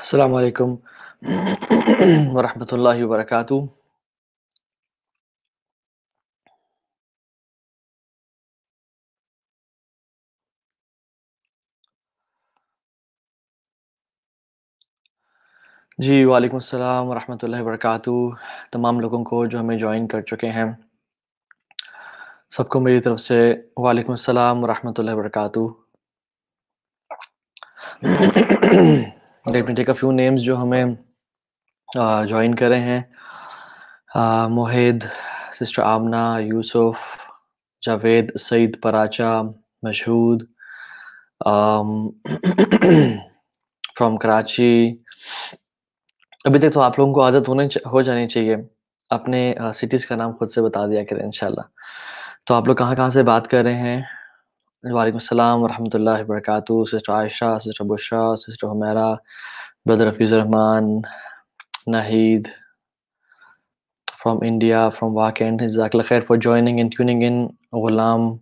अस्सलाम वालेकुम वरहमतुल्लाहि वबरकातु जी वालेकुम अस्सलाम वरहमतुल्लाहि वबरकातु तमाम लोगों को जो हमें ज्वाइन कर चुके हैं सबको मेरी तरफ से वालेकुम अस्सलाम वरहमतुल्लाहि वबरकातु let me take a few names जो हमें ज्वाइन uh, करे हैं Mohid sister Amna Yusuf Javed Saeed Paracha Mashhood from um, Karachi अभी तक तो आप लोगों को आदत होने हो जानी चाहिए अपने सिटीज़ का नाम खुद से बता दिया करें इनशाला तो आप लोग कहाँ कहाँ से बात कर रहे हैं वालेकुम अस्सलाम वरहमतुल्लाहि वबरकातु sister Ayesha sister Bushra sister Humaira brother Hafeez Rehman Nahid from India from Wakend Jazakallah khair for joining and tuning in Ghulam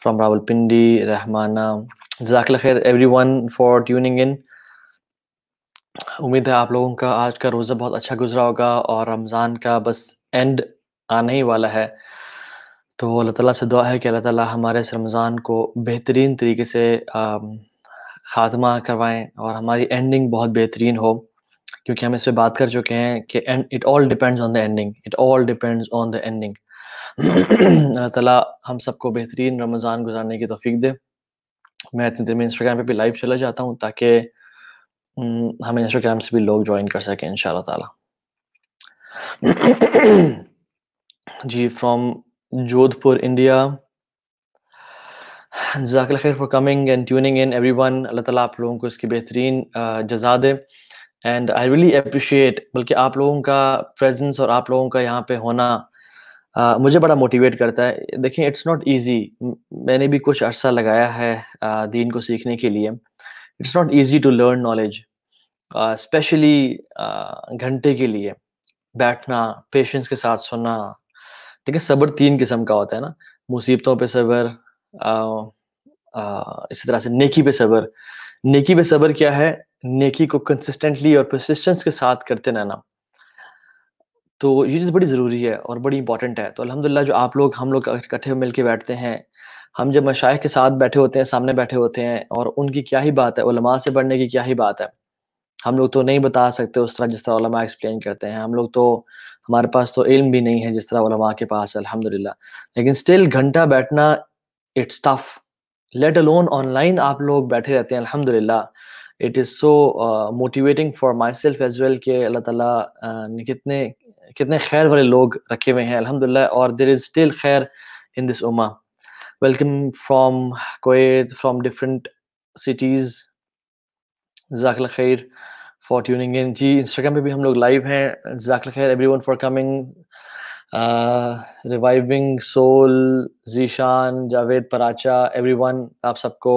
from Rawalpindi Rahmana Jazakallah khair everyone for tuning in उम्मीद है आप लोगों का आज का रोज़ा बहुत अच्छा गुजरा होगा और रमज़ान का बस एंड आने ही वाला है तो अल्लाह ताला से दुआ है कि अल्लाह ताला हमारे इस रमज़ान को बेहतरीन तरीके से ख़ात्मा करवाएं और हमारी एंडिंग बहुत बेहतरीन हो क्योंकि हम इस पर बात कर चुके हैं कि and it all depends on the ending it all depends on the ending Allah ताला हम सबको बेहतरीन रमज़ान गुजारने की तोफीक दे मैं इतनी देर में इंस्टाग्राम पे भी लाइव चला जाता हूँ ताकि हम इंस्टाग्राम से भी लोग ज्वाइन कर सकें इन ताला जी फ्रॉम Jodhpur, India. जजाकल खैर for coming and tuning in everyone Allah ताला आप लोगों को इसकी बेहतरीन जजा दे एंड आई रियली अप्रिशिएट बल्कि आप लोगों का प्रेजेंस और आप लोगों का यहाँ पे होना uh, मुझे बड़ा मोटिवेट करता है देखिए इट्स नॉट ईजी मैंने भी कुछ अरसा लगाया है uh, दीन को सीखने के लिए it's not easy to learn knowledge specially घंटे के लिए बैठना पेशेंस के साथ सुनना देखिए सब्र तीन किस्म का होता है ना मुसीबतों पे सब्र इसी तरह से नेकी पे सब्र नेकी पे सब्र क्या है नेकी को कंसिस्टेंटली और परसिस्टेंस के साथ करते रहना तो ये चीज़ बड़ी ज़रूरी है और बड़ी इंपॉर्टेंट है तो अलहमदिल्ला जो आप लोग हम लोग इकट्ठे मिल के बैठते हैं हम जब मशाइ के साथ बैठे होते हैं सामने बैठे होते हैं और उनकी क्या ही बात है उलमा से पढ़ने की क्या ही बात है हम लोग तो नहीं बता सकते उस तरह जिस तरह एक्सप्लेन करते हैं हम लोग तो हमारे पास तो इल्म भी नहीं है जिस तरह वलमा के पास अल्हम्दुलिल्लाह लेकिन स्टिल घंटा बैठना it's tough let alone online आप लोग बैठे रहते हैं अल्हम्दुलिल्लाह it is so motivating for myself as well के अल्लाह तला uh, ने कितने कितने खैर वाले लोग रखे हुए हैं अलहमदिल्ला और देर इज़ स्टिल खैर इन दिस उमा welcome from Kuwait from different cities जजाकल खैर फॉर ट्यूनिंग इन जी इंस्टाग्राम पे भी हम लोग लाइव हैं जजाकल खैर everyone for coming reviving soul Zeeshan Javed Paracha everyone आप सबको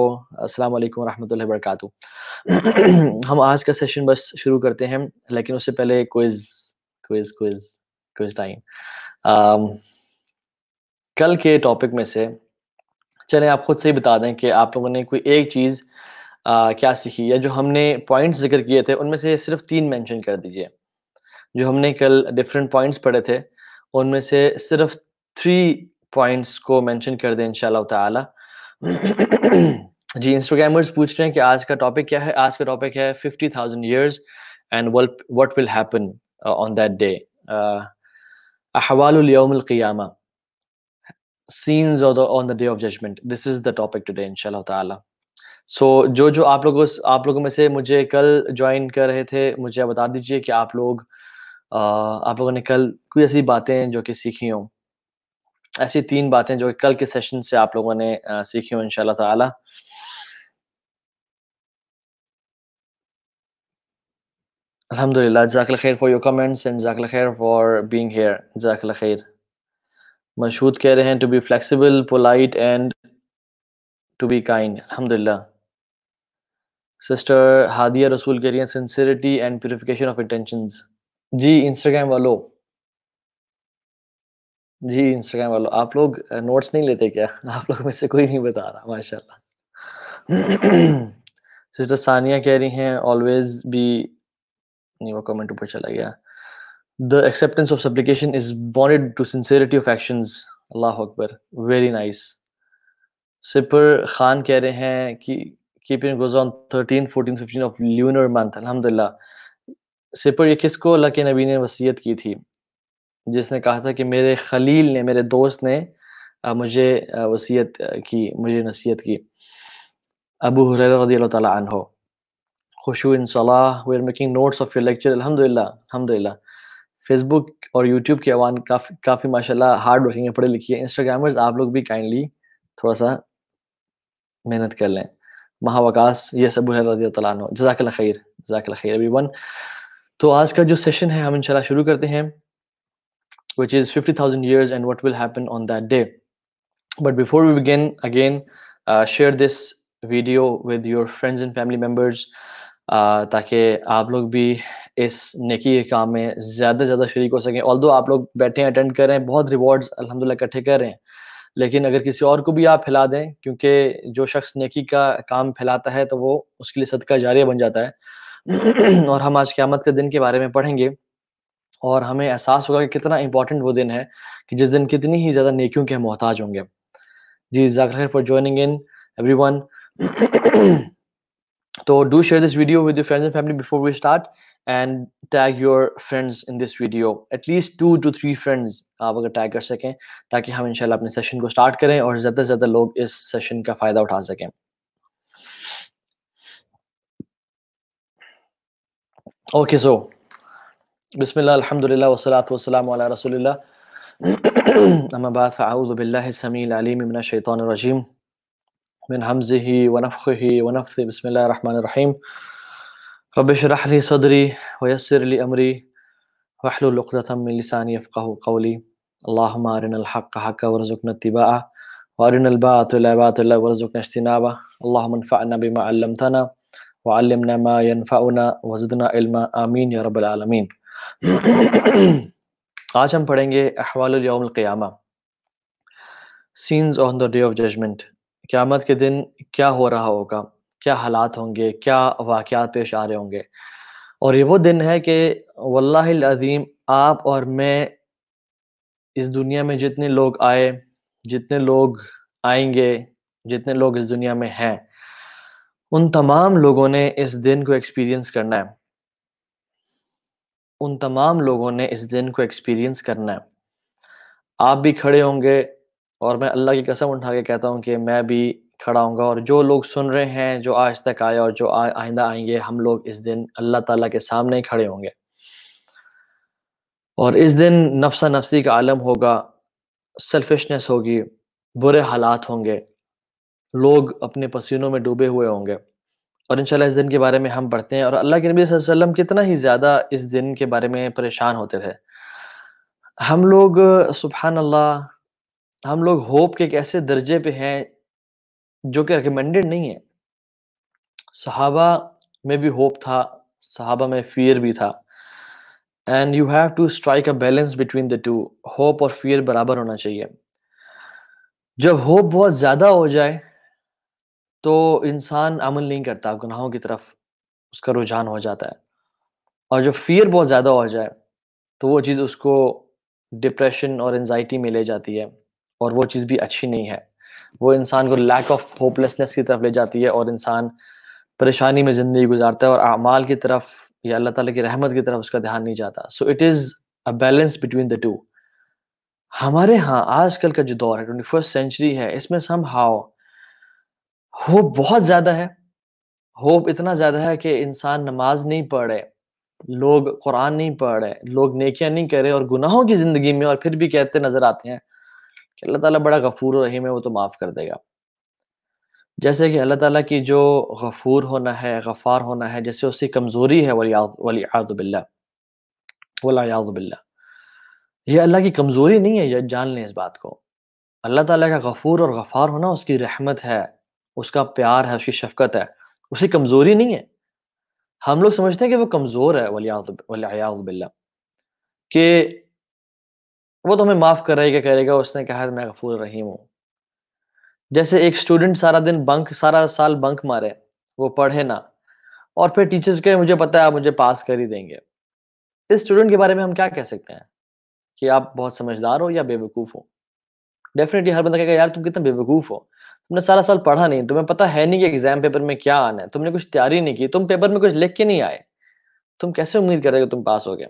असलकम वालेकुम रहमतुल्लाहि हम आज का सेशन बस शुरू करते हैं लेकिन उससे पहले quiz quiz quiz quiz time कल के टॉपिक में से चले आप खुद से ही बता दें कि आप लोगों ने कोई एक चीज़ Uh, क्या सीखी या जो हमने पॉइंट्स जिक्र किए थे उनमें से सिर्फ तीन मेंशन कर दीजिए जो हमने कल डिफरेंट पॉइंट्स पढ़े थे उनमें से सिर्फ थ्री पॉइंट्स को मेंशन कर दें इनशाला ताला जी इंस्टाग्रामर्स पूछ रहे हैं कि आज का टॉपिक क्या है आज का टॉपिक है fifty thousand years and what will happen on that day अहवालयामा scenes on the, on the day of judgment this is the topic today inshallah so so, जो जो आप लोग आप लोगों में से मुझे कल ज्वाइन कर रहे थे मुझे बता दीजिए कि आप लोग आप लोगों ने कल कोई ऐसी बातें जो कि सीखी हों ऐसी तीन बातें जो कल के सेशन से आप लोगों ने सीखी हो इनशाला ताला अल्हम्दुलिल्लाह खैर फॉर योर कमेंट्स एंड जाकल खैर फॉर बीइंग हियर जाकल खैर मशहूद कह रहे हैं to be flexible polite and to be kind अल्हम्दुलिल्लाह सिस्टर हादिया रसूल कह रही हैं sincerity and purification of intentions जी इंस्टाग्राम वालो जी इंस्टाग्राम वालो आप लोग नोट्स नहीं लेते क्या आप लोग में से कोई नहीं बता रहा माशाल्लाह सिस्टर सानिया कह रही हैं ऑलवेज बी नहीं वो कमेंट ऊपर चला गया the acceptance of supplication is bonded to sincerity of action Allah अकबर वेरी नाइस सिपर खान कह रहे हैं कि Keeping goes on 13, 14, 15 of lunar month. Alhamdulillah. Sipar ye kisko Allah ke nabi ne wasiyat ki थी जिसने कहा था कि मेरे खलील ने मेरे दोस्त ने मुझे वसीयत की मुझे नसीहत की अबू हुरैरा ताला खुशू इन सलाह we are making notes of your lecture अलहमदिल्ला अलहमदिल्ला फेसबुक और यूट्यूब के अवान काफ़ी काफ़ी माशाल्लाह हार्ड वर्किंग है पढ़े लिखे है इंस्टाग्रामर्स आप लोग भी काइंडली थोड़ा सा मेहनत कर लें महावकास ये सब खैर खैर एवरीवन तो आज का जो सेशन है हम इंशाल्लाह शुरू करते हैं which is fifty thousand years and what will happen on that day but before we begin again share this video with your friends and family members ताकि आप लोग भी इस नेकी काम में ज़्यादा से ज़्यादा शरीक हो सकें ऑल दो आप लोग बैठे हैं अटेंड कर रहे हैं बहुत रिवॉर्ड्स अलहमदिल्ला इकट्ठे कर रहे हैं लेकिन अगर किसी और को भी आप फैला दें क्योंकि जो शख्स नेकी का काम फैलाता है तो वो उसके लिए सदका जारिया बन जाता है और हम आज क्यामत के दिन के बारे में पढ़ेंगे और हमें एहसास होगा कि कितना इम्पोर्टेंट वो दिन है कि जिस दिन कितनी ही ज़्यादा नेकियों के मोहताज होंगे जी जाकर for joining in everyone तो do share this video with friends and family before we start and tag your friends in this video at least two to three friends आप अगर टैग कर सकें ताकि हम इंशाल्लाह अपने सेशन को स्टार्ट करें और ज़्यादा से ज़्यादा लोग इस सेशन का फ़ायदा उठा सकें ओके सो बिस्मिल्लाह अल्हम्दुलिल्लाह वस्सलातु वस्सलामु अला रसूलिल्लाह अम्मा बाद फ़अऊज़ु बिल्लाहि समील अलीम मिनश शैतानिर रजीम मिन हमज़िही व नफ़्ख़िही व नफ़्सी बिस्मिल्लाहिर रहमानिर रहीम رب اشرح لي صدري ويسر لي أمري واحلل عقدة من لساني يفقه قولي اللهم أرنا الحق حقا وارزقنا اتباعه وأرنا الباطل باطلا وارزقنا اجتنابه اللهم انفعنا بما علمتنا وعلمنا ما ينفعنا وزدنا علما آمين يا رب العالمين آج ہم پڑھیں گے احوال اليوم القیامہ scenes on the day of judgment قیامت کے دن کیا ہو رہا ہوگا क्या हालात होंगे क्या वाक़ पेश आ रहे होंगे और ये वो दिन है कि वल्लाज़ीम आप और मैं इस दुनिया में जितने लोग आए जितने लोग आएंगे जितने लोग इस दुनिया में हैं उन तमाम लोगों ने इस दिन को एक्सपीरियंस करना है उन तमाम लोगों ने इस दिन को एक्सपीरियंस करना है आप भी खड़े होंगे और मैं अल्लाह की कसम उठा के कहता हूँ कि मैं भी खड़ा होगा और जो लोग सुन रहे हैं जो आज तक आए और जो आइंदा आएंगे हम लोग इस दिन अल्लाह ताला के सामने खड़े होंगे और इस दिन नफसा नफसी का आलम होगा सेल्फिशनेस होगी बुरे हालात होंगे लोग अपने पसीनों में डूबे हुए होंगे और इंशाल्लाह इस दिन के बारे में हम पढ़ते हैं और अल्लाह के नबी वसल्लम कितना ही ज़्यादा इस दिन के बारे में परेशान होते थे हम लोग सुबहान अल्लाह हम लोग होप के कैसे ऐसे दर्जे पे हैं जो कि रिकमेंडेड नहीं है सहाबा में भी होप था सहाबा में फियर भी था and you have to strike a balance between the two hope और फियर बराबर होना चाहिए जब होप बहुत ज़्यादा हो जाए तो इंसान अमल नहीं करता गुनाहों की तरफ उसका रुझान हो जाता है और जब फियर बहुत ज़्यादा हो जाए तो वो चीज़ उसको डिप्रेशन और एनजाइटी में ले जाती है और वो चीज़ भी अच्छी नहीं है वो इंसान को लैक ऑफ होपलेसनेस की तरफ ले जाती है और इंसान परेशानी में ज़िंदगी गुजारता है और अमाल की तरफ या अल्लाह ताला की रहमत की तरफ उसका ध्यान नहीं जाता so it is a balance between the two हमारे यहाँ आजकल का जो दौर है ट्वेंटी फर्स्ट सेंचुरी है इसमें सम हाउ होप बहुत ज़्यादा है होप इतना ज़्यादा है कि इंसान नमाज नहीं पढ़े लोग कुरान नहीं पढ़ रहे लोग नेकियां नहीं कर रहे और गुनाहों की जिंदगी में और फिर भी कहते नजर आते हैं कि अल्लाह ताला बड़ा गफूर रहीम है वो तो माफ़ कर देगा जैसे कि अल्लाह ताला की जो गफूर होना है गफ़ार होना है जैसे उसकी कमज़ोरी है वलियाबिल्ला वलियाबिल्ला ये अल्लाह की कमज़ोरी नहीं है यह जान लें इस बात को अल्लाह ताला का गफूर और गफ़ार होना उसकी रहमत है उसका प्यार है उसकी शफकत है उसकी कमज़ोरी नहीं है हम लोग समझते हैं कि वो कमज़ोर है वलियाबिल्ला कि वो तुम्हें तो माफ करेगा करेगा उसने कहा मैं गफूर रहीम हूँ जैसे एक स्टूडेंट सारा दिन बंक सारा साल बंक मारे वो पढ़े ना और फिर टीचर्स के मुझे पता है आप मुझे पास कर ही देंगे इस स्टूडेंट के बारे में हम क्या कह सकते हैं कि आप बहुत समझदार हो या बेवकूफ़ हो डेफिनेटली हर बंदा कहेगा यार तुम कितना बेवकूफ़ हो तुमने सारा साल पढ़ा नहीं तुम्हें पता है नहीं कि एग्जाम पेपर में क्या आना है तुमने कुछ तैयारी नहीं की तुम पेपर में कुछ लिख के नहीं आए तुम कैसे उम्मीद कर रहे हो तुम पास हो गए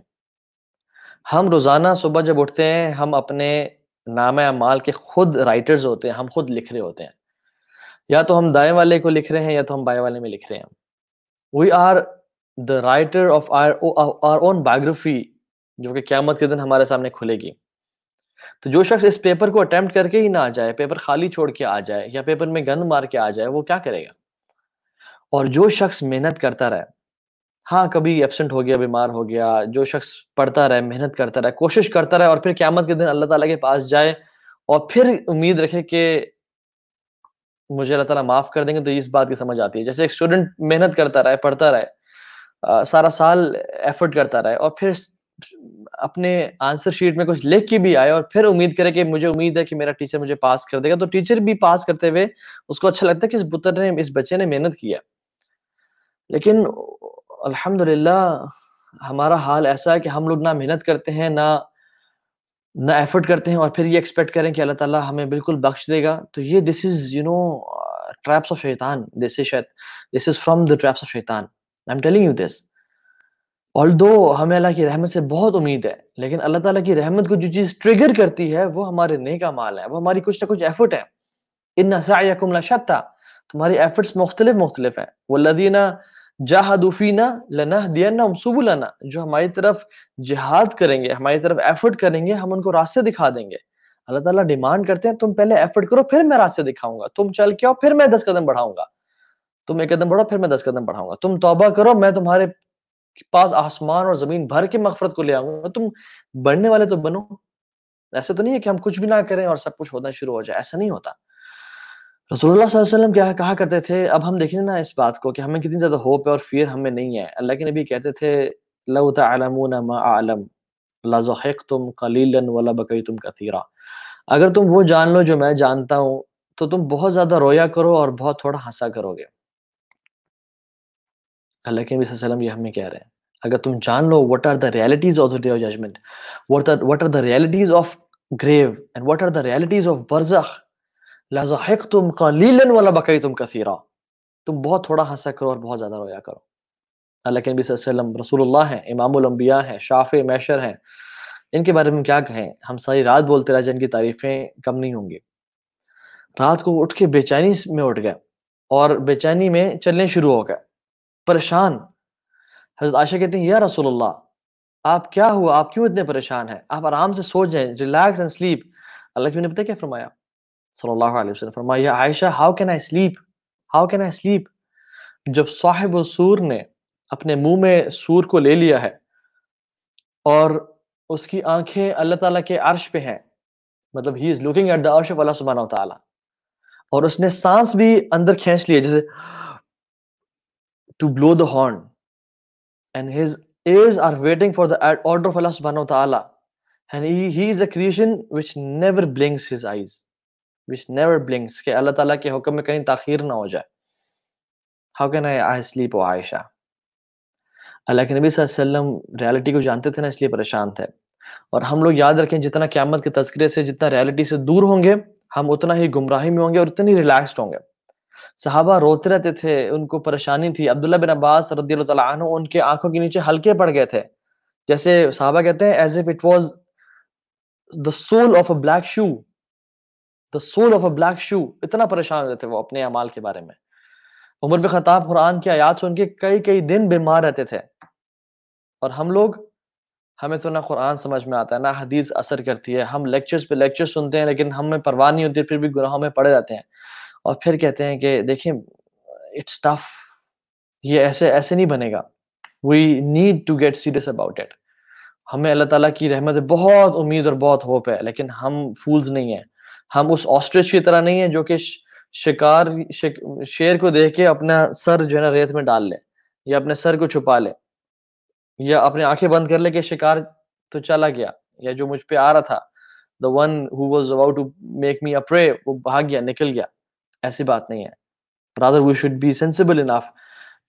हम रोजाना सुबह जब उठते हैं हम अपने नाम अमाल के खुद राइटर्स होते हैं हम खुद लिख रहे होते हैं या तो हम दाएं वाले को लिख रहे हैं या तो हम बाएं वाले में लिख रहे हैं we are the writer of our our own biography जो कि क्यामत के दिन हमारे सामने खुलेगी तो जो शख्स इस पेपर को अटेम्प्ट करके ही ना आ जाए पेपर खाली छोड़ के आ जाए या पेपर में गंद मार के आ जाए वो क्या करेगा और जो शख्स मेहनत करता रहे हाँ कभी एबसेंट हो गया बीमार हो गया जो शख्स पढ़ता रहे मेहनत करता रहे कोशिश करता रहे और फिर क्यामत के दिन अल्लाह ताला के पास जाए और फिर उम्मीद रखे कि मुझे अल्लाह ताला माफ कर देंगे तो इस बात की समझ आती है जैसे एक स्टूडेंट मेहनत करता रहे पढ़ता रहे आ, सारा साल एफर्ट करता रहे और फिर अपने आंसर शीट में कुछ लिख के भी आए और फिर उम्मीद करे कि मुझे उम्मीद है कि मेरा टीचर मुझे पास कर देगा तो टीचर भी पास करते हुए उसको अच्छा लगता है कि इस बुतर ने इस बच्चे ने मेहनत किया लेकिन अल्हम्दुलिल्लाह हमारा हाल ऐसा है कि हम लोग ना मेहनत करते हैं ना ना एफर्ट करते हैं और फिर ये एक्सपेक्ट करें कि अल्लाह ताला हमें बिल्कुल बख्श देगा तो ये this is you know traps of शैतान this is this is from the traps of शैतान I am telling you this although हमें अल्लाह की रहमत से बहुत उम्मीद है लेकिन अल्लाह ताला की रहमत को जो चीज़ ट्रिगर करती है वो हमारे नेक माल है वो हमारी कुछ ना कुछ एफर्ट है इन नसाकुम लशत्ता तुम्हारी एफर्ट्स मुख्तलिफ मुख्तलिफ है वो लदीना जहादुफीना लना दियना जो हमारी तरफ जिहाद करेंगे हमारी तरफ एफर्ट करेंगे हम उनको रास्ते दिखा देंगे अल्लाह ताला डिमांड करते हैं तुम पहले एफर्ट करो फिर मैं रास्ते दिखाऊंगा तुम चल के आओ फिर मैं दस कदम बढ़ाऊंगा तुम एक कदम बढ़ाओ फिर मैं दस कदम बढ़ाऊंगा तुम तौबा करो मैं तुम्हारे पास आसमान और जमीन भर के मफफरत को ले आऊंगा तुम बढ़ने वाले तो बनो ऐसे तो नहीं है कि हम कुछ भी ना करें और सब कुछ होना शुरू हो जाए ऐसा नहीं होता रसोल्ला क्या कहा करते थे अब हम देखें ना इस बात को कि हमें कितनी ज़्यादा होप है और फियर हमें नहीं है अल्लाह के नबी कहते थे तुम तुम कथीरा अगर तुम वो जान लो जो मैं जानता हूँ तो तुम बहुत ज़्यादा रोया करो और बहुत थोड़ा हंसा करोगे अल्लाह के नबी वसल्लम ये हमें कह रहे हैं अगर तुम जान लो what are the realities of the day of judgment what are the realities of grave and what are the realities of बर्जख लजाक तुम लीलन वाला बकई तुम कसीरा तुम बहुत थोड़ा हंसा करो और बहुत ज़्यादा रोया करो अल्लाह के नबी वसल्लम रसूलुल्लाह हैं इमामुलम्बिया हैं शाफ़ मैशर हैं इनके बारे में क्या कहें हम सारी रात बोलते रहे जिनकी तारीफ़ें कम नहीं होंगी रात को उठ के बेचैनी में उठ गए और बेचैनी में चलने शुरू हो गए परेशान हजरत आशा कहते हैं या रसोल्ला आप क्या हुआ आप क्यों इतने परेशान हैं आप आराम से सो जाएं रिलैक्स एंड स्लीप अल्लाह के ने पता क्या फरमाया सल्लल्लाहु अलैहि वसल्लम फरमाया Ayesha how can I sleep how can I sleep जब साहिब सूर ने अपने मुंह में सूर को ले लिया है और उसकी आंखें अल्लाह ताला के अर्श पे हैं मतलब he is looking at the अर्श ऑफ अल्लाह सुबहाना ताला और उसने सांस भी अंदर खींच लिए जैसे to blow the horn and his ears are waiting for the order of Allah subhanahu wa ta'ala. And he, he is a creation which never blinks his eyes. Which never blinks कि अल्लाह ताला के हुक्म में कहीं ताखीर ना हो जाए how can I I sleep ओ आयशा अल्लाह के नबी वसल्लम रियलिटी को जानते थे ना इसलिए परेशान थे और हम लोग याद रखें जितना क्यामत के तस्करे से जितना रियलिटी से दूर होंगे हम उतना ही गुमराही में होंगे और उतने ही रिलैक्स्ड होंगे सहाबा रोते रहते थे उनको परेशानी थी अब्दुल्ला बिन अब्बास रदी तु उनके आंखों के नीचे हल्के पड़ गए थे जैसे सहाबा कहते हैं as if it was the sole of a black shoe the sole of a black shoe इतना परेशान रहते वो अपने अमाल के बारे में उमर बिन खताब कुरान की आयात सुन के कई कई दिन बीमार रहते थे और हम लोग हमें तो ना कुरान समझ में आता है ना हदीस असर करती है हम लेक्चर्स पे लेक्चर सुनते हैं लेकिन हमें परवाह नहीं होती फिर भी गुनाहों में पड़े रहते हैं और फिर कहते हैं कि देखिए इट्स टफ ये ऐसे ऐसे नहीं बनेगा we need to get serious about it हमें अल्लाह ताला की रहमत बहुत उम्मीद और बहुत होप है लेकिन हम फूल्स नहीं हैं हम उस ऑस्ट्रिच की तरह नहीं है जो कि शिकार शेर को देख के अपना सर जो है ना रेत में डाल ले या अपने सर को छुपा ले या अपनी आंखें बंद कर ले कि शिकार तो चला गया या जो मुझ पे आ रहा था the one who was about to make me a prey वो भाग गया निकल गया ऐसी बात नहीं है brother we should be sensible enough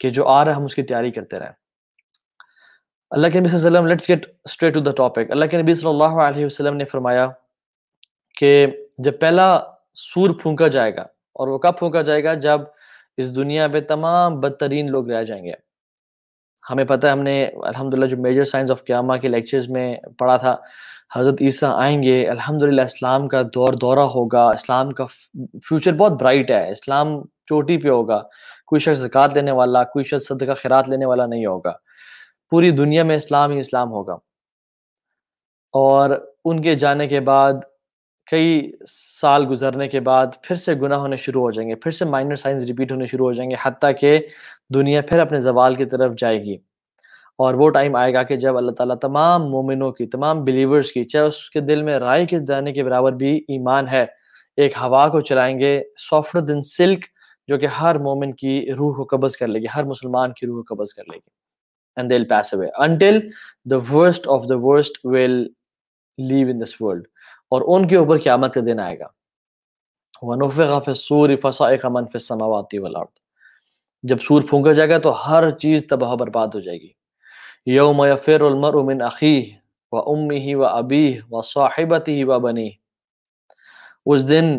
कि जो आ रहा है हम उसकी तैयारी करते रहें अल्लाह के नबी let's get straight to the topic Allah के नबी सल्लल्लाहु अलैहि वसल्लम ने फरमाया कि जब पहला सूर फूंका जाएगा और वो कब फूंका जाएगा जब इस दुनिया में तमाम बदतरीन लोग रह जाएंगे हमें पता है हमने अल्हम्दुलिल्लाह जो मेजर साइंस ऑफ क्यामा के लेक्चर्स में पढ़ा था हज़रत ईसा आएंगे अल्हम्दुलिल्लाह इस्लाम का दौर दौरा होगा इस्लाम का फ्यूचर बहुत ब्राइट है इस्लाम चोटी पे होगा कोई शख्स जक़ात लेने वाला कोई शख्स सदका खैरात लेने वाला नहीं होगा पूरी दुनिया में इस्लाम ही इस्लाम होगा और उनके जाने के बाद कई साल गुजरने के बाद फिर से गुना होने शुरू हो जाएंगे फिर से माइनर साइंस रिपीट होने शुरू हो जाएंगे हती कि दुनिया फिर अपने जवाल की तरफ जाएगी और वो टाइम आएगा कि जब अल्लाह ताला तमाम मोमिनों की तमाम बिलीवर्स की चाहे उसके दिल में राय के दाने के बराबर भी ईमान है एक हवा को चलाएंगे सॉफ्टर दिन सिल्क जो कि हर मोमिन की रूह को कब्ज़ कर लेगी हर मुसलमान की रूह को कब्ज़ कर लेगी and they pass away until the worst of the worst will live in this world और उनके ऊपर क्यामत के दिन आएगा वनफ़ूर जब सूर फूंका जाएगा तो हर चीज़ तबाह बर्बाद हो जाएगी यो यफ़िरमरमिन अखी व उम्मी ही व अबी व साहिबत ही व बनी उस दिन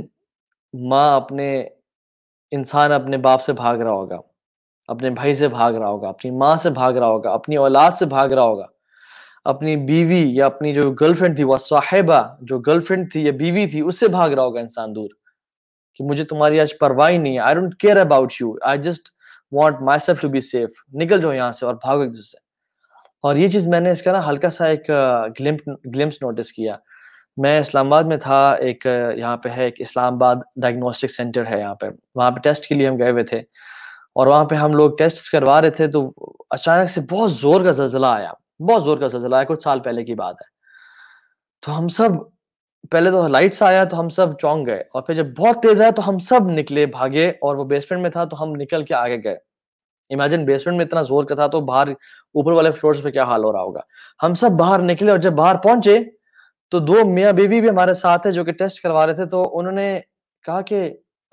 माँ अपने इंसान अपने बाप से भाग रहा होगा अपने भाई से भाग रहा होगा अपनी माँ से भाग रहा होगा अपनी औलाद से भाग रहा होगा अपनी बीवी या अपनी जो गर्लफ्रेंड थी वह साहेबा जो गर्लफ्रेंड थी या बीवी थी उससे भाग रहा होगा इंसान दूर कि मुझे तुम्हारी आज परवाह ही नहीं है I don't care about you I just want myself to be safe निकल जाओ यहाँ से और भागो एक दूसरे और ये चीज़ मैंने इसका ना हल्का सा एक ग्लिम्स नोटिस किया मैं इस्लामाबाद में था एक यहाँ पे है एक इस्लामाबाद डायग्नोस्टिक सेंटर है यहाँ पे वहाँ पे टेस्ट के लिए हम गए हुए थे और वहाँ पे हम लोग टेस्ट करवा रहे थे तो अचानक से बहुत ज़ोर का जलजिला आया बहुत जोर का सलसला है कुछ साल पहले की बात है तो हम सब पहले तो लाइट्स आया तो हम सब चौंक गए और फिर जब बहुत तेज आया तो हम सब निकले भागे और वो बेसमेंट में था तो हम निकल के आगे गए इमेजिन बेसमेंट में इतना जोर का था तो बाहर ऊपर वाले फ्लोर्स पे क्या हाल हो रहा होगा हम सब बाहर निकले और जब बाहर पहुंचे तो दो मियाँ बीबी भी हमारे साथ है जो कि टेस्ट करवा रहे थे तो उन्होंने कहा कि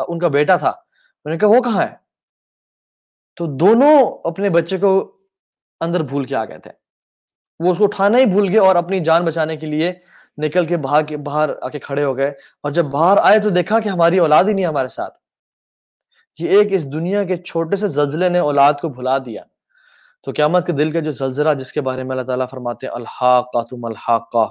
उनका बेटा था उन्होंने कहा वो कहा है तो दोनों अपने बच्चे को अंदर भूल के आ गए थे वो उसको उठाना ही भूल गए और अपनी जान बचाने के लिए निकल के भाग बाहर आके खड़े हो गए और जब बाहर आए तो देखा कि हमारी औलाद ही नहीं हमारे साथ ये एक इस दुनिया के छोटे से जल्जले ने औलाद को भुला दिया तो क्यामत के दिल का जो जल्जरा जिसके बारे में अल्लाह ताला फरमाते हैं अल्हाका तुम अल्हाका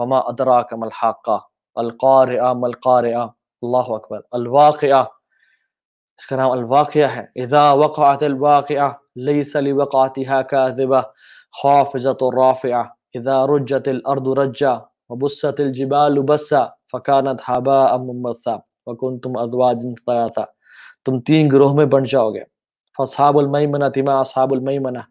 वमा अदरा कम अल्हाका अलकार मलकार अल्लाह अकबर अलवाक़ इसका नाम अलवाक़ है इधा वक़ात अलवाक़ लई सली वक़ातिहा कादिबा خافزة الرافعة إذا رجت الأرض رجا وبست الجبال بسا फ़कानत हाबा अमसा वकुन तुम अजवाजिन तयासा तुम तीन ग्रोह में बन जाओगे फसहाबुलमैमना तिमा असहाबुलमैमना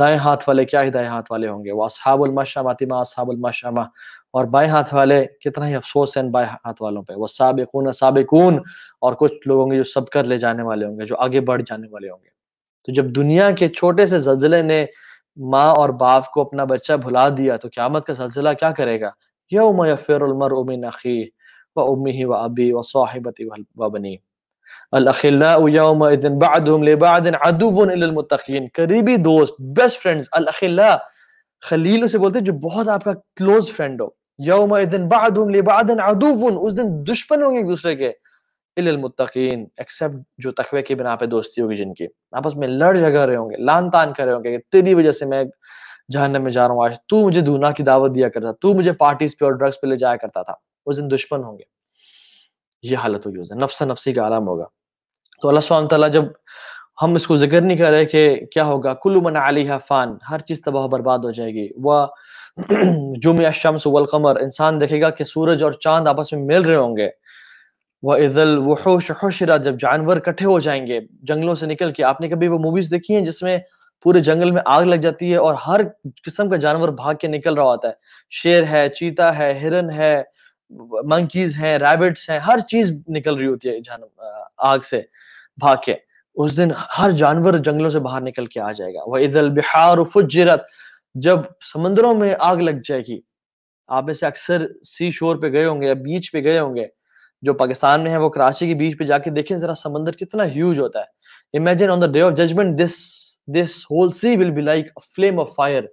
दाएं हाथ वाले क्या ही दाएं हाथ वाले होंगे वह असहाबुलमशमा तिमा असहाबुलमशमा और बाएं हाथ वाले कितना ही अफसोस है बाएं हाथ वालों पे वह साबिकून साबिकून और कुछ लोग होंगे जो सबकत ले जाने वाले होंगे जो आगे बढ़ जाने वाले होंगे तो जब दुनिया के छोटे से जलजले ने माँ और बाप को अपना बच्चा भुला दिया तो क्यामत का सिलसिला क्या करेगा यौम व उम्मी व अबी व करीबी दोस्त बेस्ट फ्रेंड्स खलील उसे बोलते जो बहुत आपका क्लोज फ्रेंड हो यौम उस दिन दुश्मन होंगे एक दूसरे के इलमुतकीन एक्सेप्ट जो तकवे के बिना पे दोस्ती होगी जिनकी आपस में लड़ झगड़ रहे होंगे लान तान कर रहे होंगे तेरी वजह से मैं जहनम में जा रहा हूँ आज तू मुझे दूना की दावत दिया करता तू मुझे पार्टीज पे और ड्रग्स पे ले जाया करता था उस दिन दुश्मन होंगे ये हालत होगी उस दिन नफ्सा नफसी का आराम होगा तो अल्लाह सुबहान तला जब हम इसको जिक्र नहीं कर रहे कि क्या होगा कुल्लू मन अली फान हर चीज तबाह बर्बाद हो जाएगी वह जुम शम्स वल कमर इंसान देखेगा कि सूरज और चांद आपस में मिल रहे होंगे वह इजल वहोश होशरा जब जानवर इकट्ठे हो जाएंगे जंगलों से निकल के आपने कभी वो मूवीज देखी हैं जिसमें पूरे जंगल में आग लग जाती है और हर किस्म का जानवर भाग के निकल रहा होता है शेर है चीता है हिरन है मंकीज है रैबिट्स हैं हर चीज निकल रही होती है आग से भाग के उस दिन हर जानवर जंगलों से बाहर निकल के आ जाएगा वह इधल बिहार फुजरत जब समुद्रों में आग लग जाएगी आप में से अक्सर सी शोर पे गए होंगे या बीच पे गए होंगे जो पाकिस्तान में है वो कराची के बीच पे जाके देखें जरा समंदर कितना ह्यूज होता है imagine on the day of judgment this this whole sea will be like a flame of fire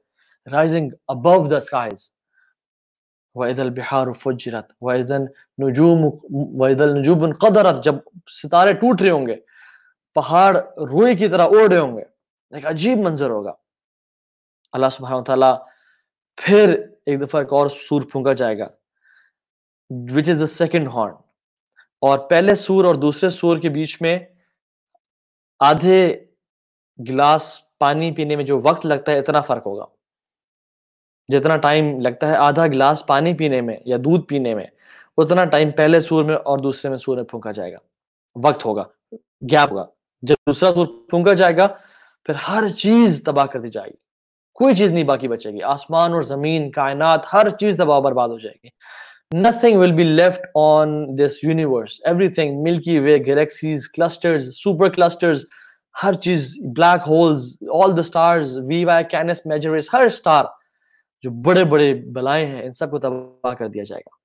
rising above the skies वैदल बिहार फुजरत वैदन नजूम वैदल नजूबन कदरत जब सितारे टूट रहे होंगे पहाड़ रुई की तरह ओढ़ रहे होंगे एक अजीब मंजर होगा अल्लाह सुबहान तला फिर एक दफा एक और सूर फूंका जाएगा which is the second horn और पहले सूर और दूसरे सूर के बीच में आधे गिलास पानी पीने में जो वक्त लगता है इतना फर्क होगा जितना टाइम लगता है आधा गिलास पानी पीने में या दूध पीने में उतना टाइम पहले सूर में और दूसरे में सूर में फूका जाएगा वक्त होगा गैप होगा जब दूसरा सूर फूका जाएगा फिर हर चीज तबाह कर दी जाएगी कोई चीज नहीं बाकी बचेगी आसमान और जमीन कायनात हर चीज दबाव बर्बाद हो जाएगी nothing will be left on this universe everything milky way galaxies clusters superclusters हर चीज black holes all the stars we why can measures हर स्टार जो बड़े बड़े बलाएं हैं इन सबको तबाह कर दिया जाएगा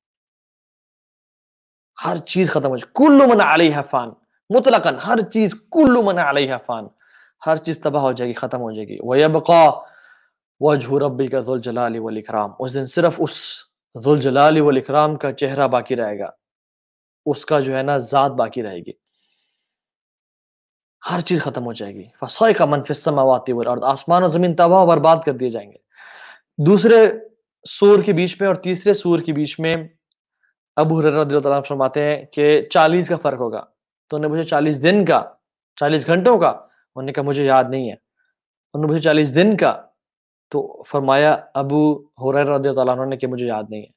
हर चीज खत्म हो जाएगी कुल्लू मन अली हफान मुतलकन हर चीज कुल्लू मना अली हफान हर चीज तबाह हो जाएगी खत्म हो जाएगी वह बका वजह रबी का जलाली वली खराम उस दिन सिर्फ उस जुलजलाल वल का चेहरा बाकी रहेगा उसका जो है ना ज़ात बाकी रहेगी हर चीज़ ख़त्म हो जाएगी फसाई का मनफिसमावाती और आसमान और ज़मीन तबाह बर्बाद कर दिए जाएंगे दूसरे सूर के बीच में और तीसरे सूर के बीच में अबू फरमाते हैं कि चालीस का फ़र्क होगा तो उन्हें मुझे चालीस दिन का चालीस घंटों का उन्होंने कहा मुझे याद नहीं है उन्होंने मुझे चालीस दिन का तो फरमाया अबू हो रदी ने कि मुझे याद नहीं है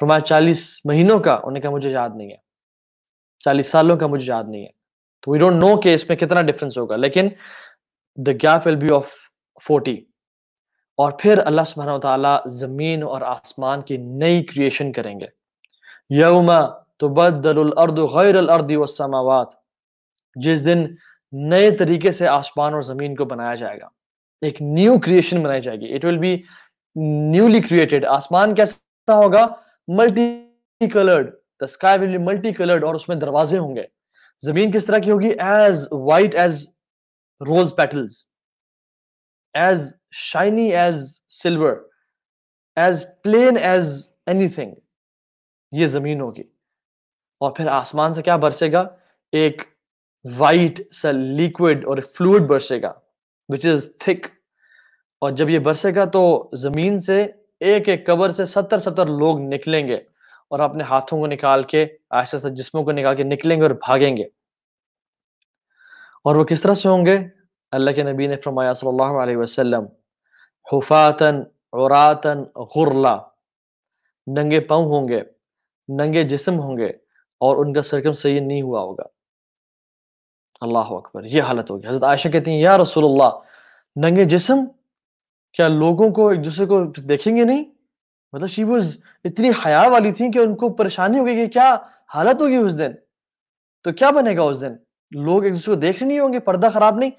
फरमाया चालीस महीनों का उन्होंने कहा मुझे याद नहीं है चालीस सालों का मुझे याद नहीं है तो वी डोंट नो कि इसमें कितना डिफरेंस होगा लेकिन the gap will be of forty और फिर अल्लाह सुबह तमीन जमीन और आसमान की नई क्रिएशन करेंगे यौमा तो बदलर्दी वसमावत जिस दिन नए तरीके से आसमान और जमीन को बनाया जाएगा एक न्यू क्रिएशन बनाई जाएगी it will be newly created आसमान कैसा होगा multi coloured the sky will be multi coloured और उसमें दरवाजे होंगे जमीन किस तरह की होगी as white as rose petals as shiny as silver as plain as anything ये जमीन होगी और फिर आसमान से क्या बरसेगा एक वाइट सा लिक्विड और फ्लूड बरसेगा विच इज थिक और जब ये बरसेगा तो जमीन से एक एक कबर से सत्तर सत्तर लोग निकलेंगे और अपने हाथों को निकाल के ऐसे ऐसे जिस्मों को निकाल के निकलेंगे और भागेंगे और वो किस तरह से होंगे अल्लाह के नबी ने फरमाया सल्लल्लाहु अलैहि वसल्लम हुफातन औरातन गुरला नंगे पाँव होंगे नंगे जिस्म होंगे और उनका सरकम सही नहीं हुआ होगा अल्लाह अकबर ये हालत होगी हजरत आयशा कहती हैं या रसूलुल्लाह नंगे जिस्म क्या लोगों को एक दूसरे को देखेंगे नहीं मतलब शी वॉज इतनी हया वाली थी कि उनको परेशानी होगी कि क्या हालत होगी उस दिन तो क्या बनेगा उस दिन लोग एक दूसरे को देख नहीं होंगे पर्दा खराब नहीं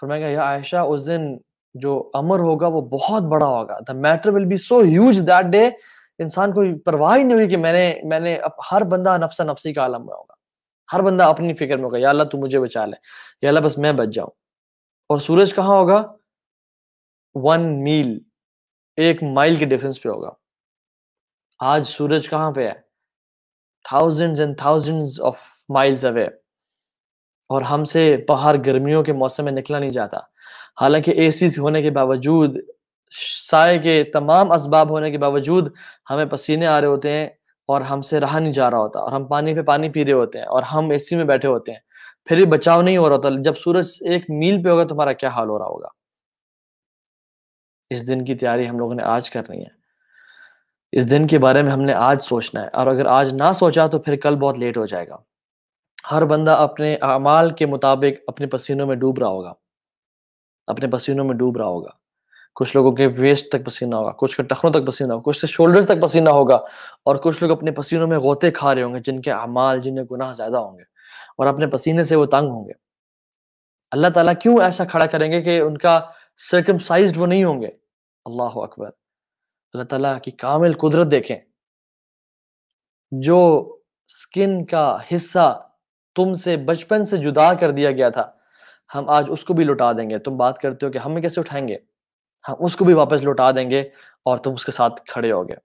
फरमाएगा यह आयशा उस दिन जो अमर होगा वो बहुत बड़ा होगा the matter will be so huge that day इंसान को परवाह ही नहीं होगी कि मैंने मैंने अब हर बंदा नफसा नफसी का आलम में होगा हर बंदा अपनी फिक्र में होगा या अल्लाह तू मुझे बचा ले या अल्लाह बस मैं बच जाऊं और सूरज कहाँ होगा वन मील एक माइल के डिफरेंस पे होगा आज सूरज कहाँ पे है thousands and thousands of miles away और हमसे बाहर गर्मियों के मौसम में निकला नहीं जाता हालांकि ए होने के बावजूद साय के तमाम इसबाब होने के बावजूद हमें पसीने आ रहे होते हैं और हमसे रहा नहीं जा रहा होता और हम पानी पे पानी पी रहे होते हैं और हम एसी में बैठे होते हैं फिर भी बचाव नहीं हो रहा होता जब सूरज एक मील पे होगा तो हमारा क्या हाल हो रहा होगा इस दिन की तैयारी हम लोगों ने आज करनी है इस दिन के बारे में हमने आज सोचना है और अगर आज ना सोचा तो फिर कल बहुत लेट हो जाएगा हर बंदा अपने अमाल के मुताबिक अपने पसीनों में डूब रहा होगा अपने पसीनों में डूब रहा होगा कुछ लोगों के वेस्ट तक पसीना होगा कुछ के टखनों तक पसीना होगा कुछ से शोल्डर्स तक पसीना होगा और कुछ लोग अपने पसीनों में गोते खा रहे होंगे जिनके अमाल जिन्हें गुनाह ज्यादा होंगे और अपने पसीने से वो तंग होंगे अल्लाह ताला क्यों ऐसा खड़ा करेंगे कि उनका सर्कमसाइज वो नहीं होंगे अल्लाह अकबर अल्लाह तला की कामिल कुदरत देखें जो स्किन का हिस्सा तुमसे बचपन से जुदा कर दिया गया था हम आज उसको भी लुटा देंगे तुम बात करते हो कि हमें कैसे उठाएंगे हम उसको भी वापस लुटा देंगे और तुम उसके साथ खड़े हो गए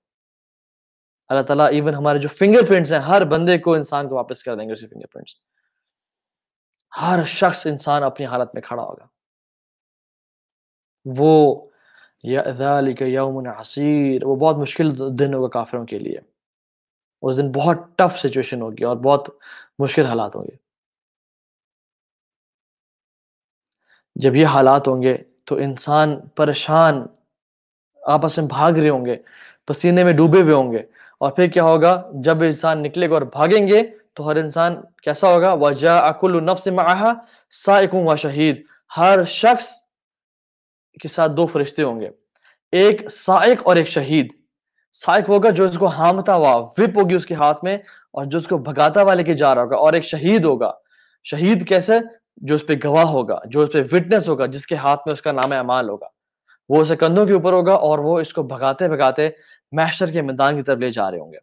अल्लाह तला इवन हमारे जो फिंगरप्रिंट्स हैं हर बंदे को इंसान को वापस कर देंगे उसके फिंगरप्रिंट्स हर शख्स इंसान अपनी हालत में खड़ा होगा वो यौमन हसीर वो बहुत मुश्किल दिन होगा काफिरों के लिए उस दिन बहुत टफ सिचुएशन होगी और बहुत मुश्किल हालात होंगे जब ये हालात होंगे तो इंसान परेशान आपस में भाग रहे होंगे पसीने में डूबे हुए होंगे और फिर क्या होगा जब इंसान निकलेगा और भागेंगे तो हर इंसान कैसा होगा वजह अकुल नफ से साकुम शहीद हर शख्स के साथ दो फरिश्ते होंगे एक साइक और एक शहीद साइक होगा जो उसको हामता हुआ विप होगी उसके हाथ में और जो उसको भगाता वाले लेके जा रहा होगा और एक शहीद होगा शहीद कैसे जो उस पर गवाह होगा जो उस पर विटनेस होगा जिसके हाथ में उसका नाम अमाल होगा वो उसे कंधों के ऊपर होगा और वो इसको भगाते भगाते मैशर के मैदान की तरफ ले जा रहे होंगे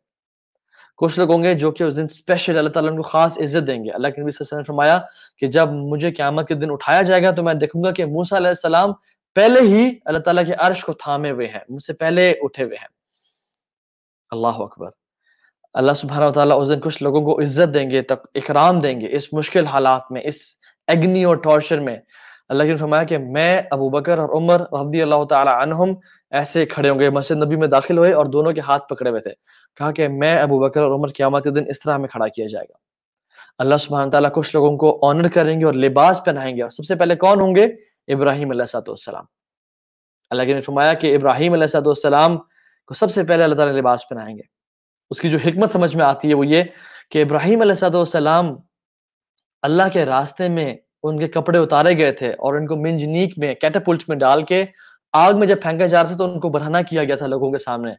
कुछ लोग होंगे जो कि उस दिन स्पेशल अल्लाह ताला उनको खास इज्जत देंगे अल्लाह के नबी ने फरमाया कि जब मुझे क्यामत के दिन उठाया जाएगा तो मैं देखूंगा कि मूसा सलाम पहले ही अल्लाह ताला के अर्श को थामे हुए हैं मुझसे पहले उठे हुए हैं अल्लाह अकबर अल्लाह सुबहाना ताला उस दिन कुछ लोगों को इज्जत देंगे तक इकराम देंगे इस मुश्किल हालात में इस एग्नी और टॉर्चर में अल्लाह ने फरमाया कि मैं अबू बकर और उमर रदी अल्लाह तुम ऐसे खड़े होंगे मस्जिद नबी में दाखिल हुए और दोनों के हाथ पकड़े हुए थे कहा कि मैं अबू बकर और उमर क्यामत के दिन इस तरह में खड़ा किया जाएगा अल्लाह सुबहान तला कुछ लोगों को ऑनर करेंगे और लिबास पहनाएंगे और सबसे पहले कौन होंगे इब्राहिम सलाम अल्लाह ने फरमाया कि इब्राहिम सलाम को सबसे पहले अल्लाह ताला लिबास पहनाएंगे उसकी जो हमत समझ में आती है वो ये कि इब्राहिम सलाम अल्लाह के रास्ते में उनके कपड़े उतारे गए थे और उनको मिंजनीक में कैटापुल्ट में डाल के आग में जब फेंका जा रहे थे तो उनको बरहना किया गया था लोगों के सामने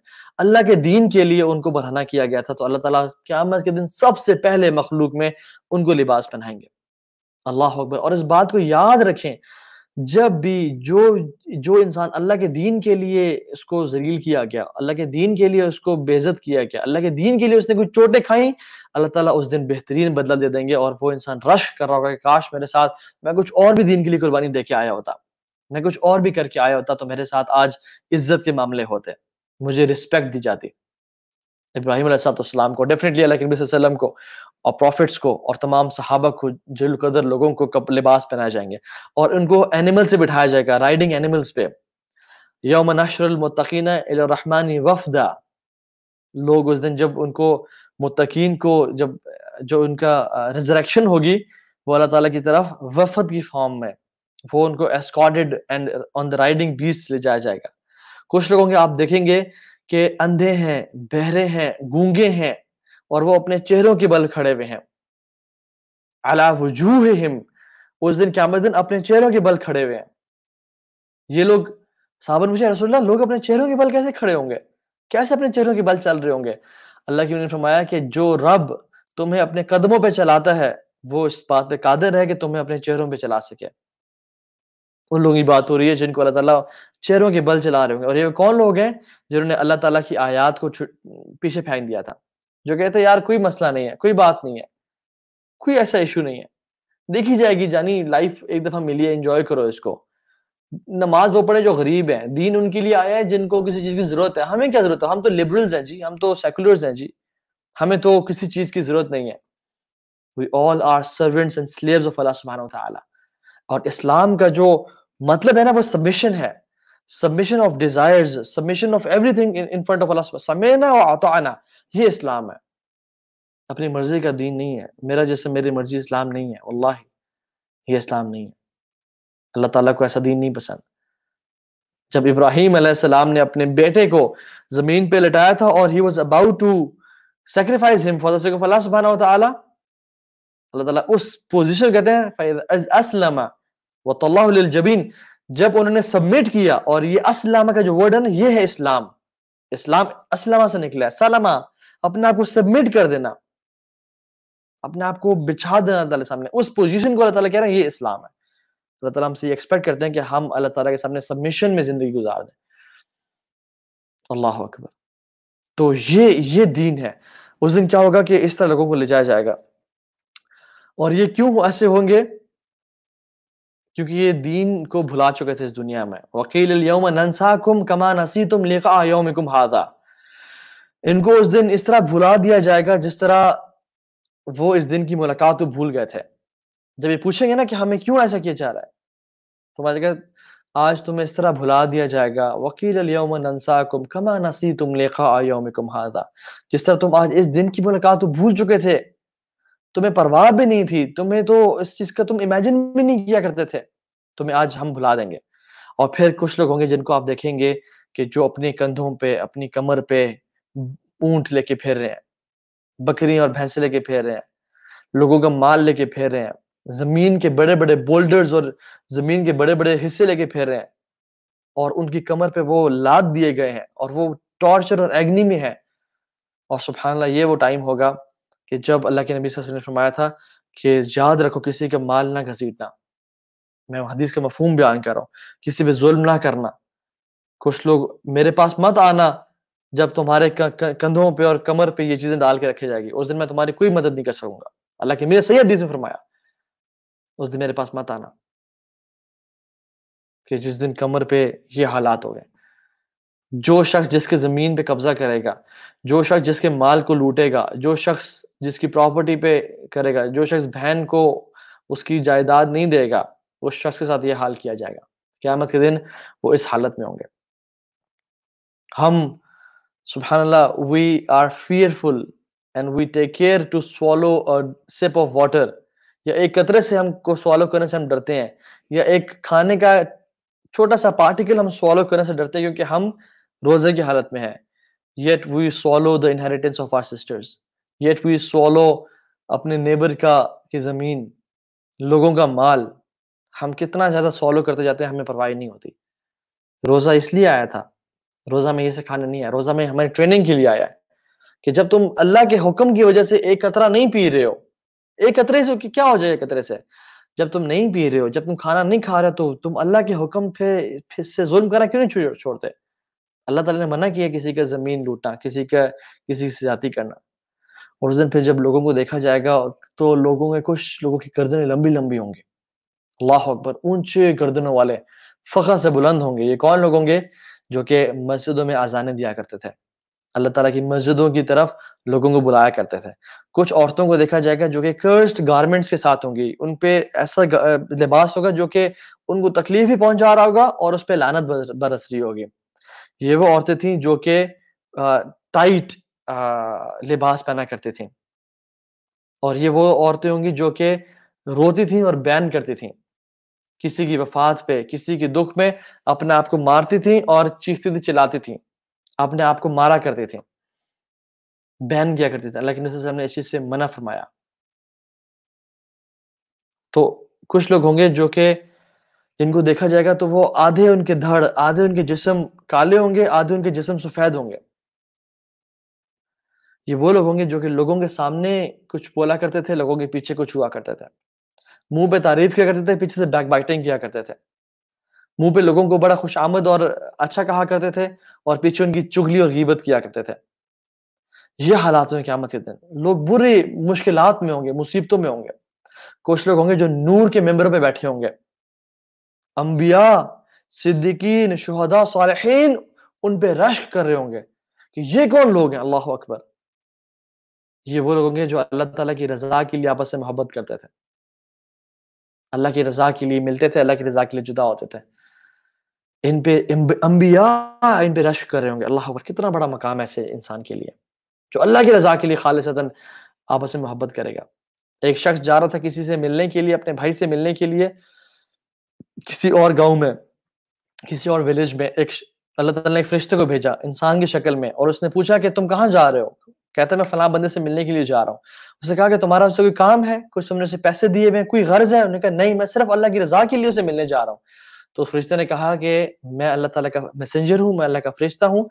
अल्लाह के दीन के लिए उनको बरहना किया गया था तो अल्लाह ताला क्यामत के दिन सबसे पहले मखलूक में उनको लिबास पहनाएंगे अल्लाह अकबर और इस बात को याद रखें जब भी जो जो इंसान अल्लाह के दीन के लिए उसको जलील किया गया अल्लाह के दीन के लिए उसको बेजत किया गया अल्लाह के दीन के लिए उसने कुछ चोटें खाई अल्लाह ताला उस दिन बेहतरीन बदला दे देंगे और वो इंसान रश कर रहा होगा कि काश मेरे साथ मैं कुछ और भी दीन के लिए कुर्बानी दे के आया होता मैं कुछ और भी करके आया होता तो मेरे साथ आज इज्जत के मामले होते मुझे रिस्पेक्ट दी जाती इब्राहिम सलाम को डेफिनेटली अल्लाह के नबी वसल्लम को और प्रॉफिट्स को और तमाम सहाबा को कदर लोगों को कप लिबास पहनाए जाएंगे और उनको एनिमल से बिठाया जाएगा राइडिंग एनिमल्स पे यौम नशरमतकीन रहमानी वफदा लोग उस दिन जब उनको मुतकीन को जब जो उनका रिजरेक्शन होगी वो अल्लाह ताला की तरफ वफद की फॉर्म में वो उनको escorted and on the riding बीच ले जाया जाएगा कुछ लोगों के आप देखेंगे के अंधे हैं बहरे हैं गूंगे हैं और वो अपने चेहरों के बल खड़े हुए हैं अला वजूह हिम उस दिन क्या दिन अपने चेहरों के बल खड़े हुए हैं ये लोग साबन मुझे रसोल्ला लोग अपने चेहरों के बल कैसे खड़े होंगे कैसे अपने चेहरों के बल चल रहे होंगे अल्लाह की फरमाया कि जो रब तुम्हें अपने कदमों पर चलाता है वो इस बात पे कादर है कि तुम्हें अपने चेहरों पे चला सके उन लोगों की बात हो रही है जिनको अल्लाह ताला चेहरों के बल चला रहे होंगे और ये कौन लोग हैं जिन्होंने अल्लाह ताला की आयात को पीछे फेंक दिया था जो कहते यार कोई मसला नहीं है कोई बात नहीं है कोई ऐसा इशू नहीं है देखी जाएगी जानी लाइफ एक दफा मिली है इंजॉय करो इसको नमाज वो पढ़े जो गरीब हैं दीन उनके लिए आया है जिनको किसी चीज की जरूरत है हमें क्या जरूरत है हम तो लिबरल्स हैं जी हम तो सेकुलर्स हैं जी हमें तो किसी चीज की जरूरत नहीं है we all are servants and slaves of Allah सुभान व तआला और इस्लाम का जो मतलब है ना वो सबमिशन है submission of desires submission of everything in front of Allah समय ना और आता आना ये इस्लाम है अपनी मर्जी का दीन नहीं है मेरा जैसे मेरी मर्जी इस्लाम नहीं है अल्लाह ये इस्लाम नहीं है अल्लाह ताला को ऐसा दीन नहीं पसंद जब इब्राहिम सलाम ने अपने बेटे को जमीन पे लटाया था और he was about to sacrifice him for the Allah सुबहाना अल्लाह ताला उस पोजीशन कहते हैं असलमा वतल्लाजबीन जब उन्होंने सबमिट किया और ये असलामा का जो वर्ड है ना ये है इस्लाम इस्लाम असलामा से निकला है सलामा अपने आप को सबमिट कर देना अपने आप को बिछा देना अल्लाह सामने उस पोजीशन को अल्लाह ताला कह रहे हैं ये इस्लाम है अल्लाह ताला हमसे ये एक्सपेक्ट करते हैं कि हम अल्लाह ताला के सामने सबमिशन में जिंदगी गुजार दें अल्लाह अकबर तो ये ये दीन है उस दिन क्या होगा कि इस तरह लोगों को ले जाया जाएगा और ये क्यों ऐसे होंगे क्योंकि ये दीन को भुला चुके थे इस दुनिया में वकील नंसाकुम कमा नसी तुम लेखा यौमिकुम हादा इनको उस दिन इस तरह भुला दिया जाएगा जिस तरह वो इस दिन की मुलाकात भूल गए थे जब ये पूछेंगे ना कि हमें क्यों ऐसा किया जा रहा है तो हमारे आज तुम्हें इस तरह भुला दिया जाएगा वकील यौम नंसाकुम कमा नसी तुम लेखा आयोम हादा जिस तरह तुम आज इस दिन की मुलाकात भूल चुके थे तुम्हें परवाह भी नहीं थी तुम्हें तो इस चीज का तुम इमेजिन भी नहीं किया करते थे तुम्हें आज हम भुला देंगे और फिर कुछ लोग होंगे जिनको आप देखेंगे कि जो अपने कंधों पे अपनी कमर पे ऊंट लेके फेर रहे हैं बकरी और भैंसे लेके फेर रहे हैं लोगों का माल लेके फेर रहे हैं जमीन के बड़े बड़े बोल्डर्स और जमीन के बड़े बड़े हिस्से लेके फेर रहे हैं और उनकी कमर पे वो लाद दिए गए हैं और वो टॉर्चर और एग्नि में है और सुबहानला ये वो टाइम होगा कि जब अल्लाह के नबी ने फरमाया था कि याद रखो किसी का माल ना घसीटना मैं हदीस का मफहम बयान कर रहा हूँ किसी पे जुल्म ना करना कुछ लोग मेरे पास मत आना जब तुम्हारे कंधों पे और कमर पे ये चीजें डाल के रखी जाएगी उस दिन मैं तुम्हारी कोई मदद नहीं कर सकूंगा अल्लाह के मेरे सही हदीस में फरमाया उस दिन मेरे पास मत आना कि जिस दिन कमर पे ये हालात हो गए जो शख्स जिसके जमीन पे कब्जा करेगा जो शख्स जिसके माल को लूटेगा जो शख्स जिसकी प्रॉपर्टी पे करेगा जो शख्स बहन को उसकी जायदाद नहीं देगा उस शख्स के साथ ये हाल किया जाएगा क्यामत के दिन वो इस हालत में होंगे हम subhanallah we are fearful and we take care to swallow a sip of water या एक कतरे से हमको सॉलो करने से हम डरते हैं या एक खाने का छोटा सा पार्टिकल हम सॉलो करने से डरते हैं क्योंकि हम रोजे की हालत में हैं yet we swallow the inheritance of our sisters yet we swallow अपने नेबर का की जमीन लोगों का माल हम कितना ज्यादा सोलो करते जाते हैं हमें परवाही नहीं होती रोजा इसलिए आया था रोजा में ये सिखाने नहीं आया रोजा में हमारी ट्रेनिंग के लिए आया है कि जब तुम अल्लाह के हुक्म की वजह से एक कतरा नहीं पी रहे हो एक कतरे से क्या हो जाए एक कतरे से जब तुम नहीं पी रहे हो जब तुम खाना नहीं खा रहे तो तुम अल्लाह के हुक्म पे फिर से जुल्म करना क्यों नहीं छोड़ते अल्लाह ताला ने मना किया किसी का जमीन लूटना किसी का किसी से जाति करना और उस दिन फिर जब लोगों को देखा जाएगा तो लोगों में कुछ लोगों की गर्दने लंबी लंबी होंगी अल्लाह अकबर ऊंचे गर्दनों वाले फ़खर से बुलंद होंगे ये कौन लोग होंगे जो कि मस्जिदों में आजाने दिया करते थे अल्लाह ताला की मस्जिदों की तरफ लोगों को बुलाया करते थे कुछ औरतों को देखा जाएगा जो कि कर्स्ट गारमेंट्स के साथ होंगी उन पे ऐसा लिबास होगा जो कि उनको तकलीफ ही पहुंचा रहा होगा और उस पर लानत बरस रही होगी ये वो औरतें थी जो कि टाइट लिबास पहना करती थी और ये वो औरतें होंगी जो कि रोती थी और बैन करती थी किसी की वफात पे किसी के दुख में अपने आप को मारती थी और चीखती थी चिल्लाती थी अपने आप को मारा करती थी बैन किया करती थी लेकिन उसे हमने इस चीज से मना फरमाया तो कुछ लोग होंगे जो कि जिनको देखा जाएगा तो वो आधे उनके धड़ आधे उनके जिसम काले होंगे आधे उनके जिसम सफेद होंगे ये वो लोग होंगे जो कि लोगों के सामने कुछ बोला करते थे लोगों के पीछे कुछ हुआ करते थे मुंह पे तारीफ किया करते थे पीछे से बैक बाइटिंग किया करते थे मुंह पे लोगों को बड़ा खुश आमद और अच्छा कहा करते थे और पीछे उनकी चुगली और गीबत किया करते थे ये हालात में मत के दिन लोग बुरे मुश्किल में होंगे मुसीबतों में होंगे कुछ लोग होंगे जो नूर के मेम्बरों पे बैठे होंगे अम्बिया सिद्दीकीन शहदा सालहीन उन पे रश्क कर रहे होंगे कि ये कौन लोग हैं अल्लाह अकबर ये वो लोग होंगे जो अल्लाह ताला की रजा के लिए आपस में मोहब्बत करते थे अल्लाह की रजा के लिए मिलते थे अल्लाह की रजा के लिए जुदा होते थे इन पे अम्बिया इन पे रश कर रहे होंगे अल्लाह पर कितना बड़ा मकाम ऐसे इंसान के लिए जो अल्लाह की रजा के लिए खालिशतन आपस में मोहब्बत करेगा एक शख्स जा रहा था किसी से मिलने के लिए अपने भाई से मिलने के लिए किसी और गांव में किसी और विलेज में एक अल्लाह ताला ने एक फरिश्ते को भेजा इंसान की शक्ल में और उसने पूछा कि तुम कहाँ जा रहे हो कहता है मैं फला बंदे से मिलने के लिए जा रहा हूँ उसने कहा कि तुम्हारा उससे कोई काम है कुछ तुमने उसे पैसे दिए हुए कोई गर्ज है उन्होंने कहा नहीं मैं सिर्फ अल्लाह की रजा के लिए उसे मिलने जा रहा हूँ तो फरिश्ते ने कहा कि मैं अल्लाह तला का मैसेंजर हूँ मैं अल्लाह का फरिश्ता हूँ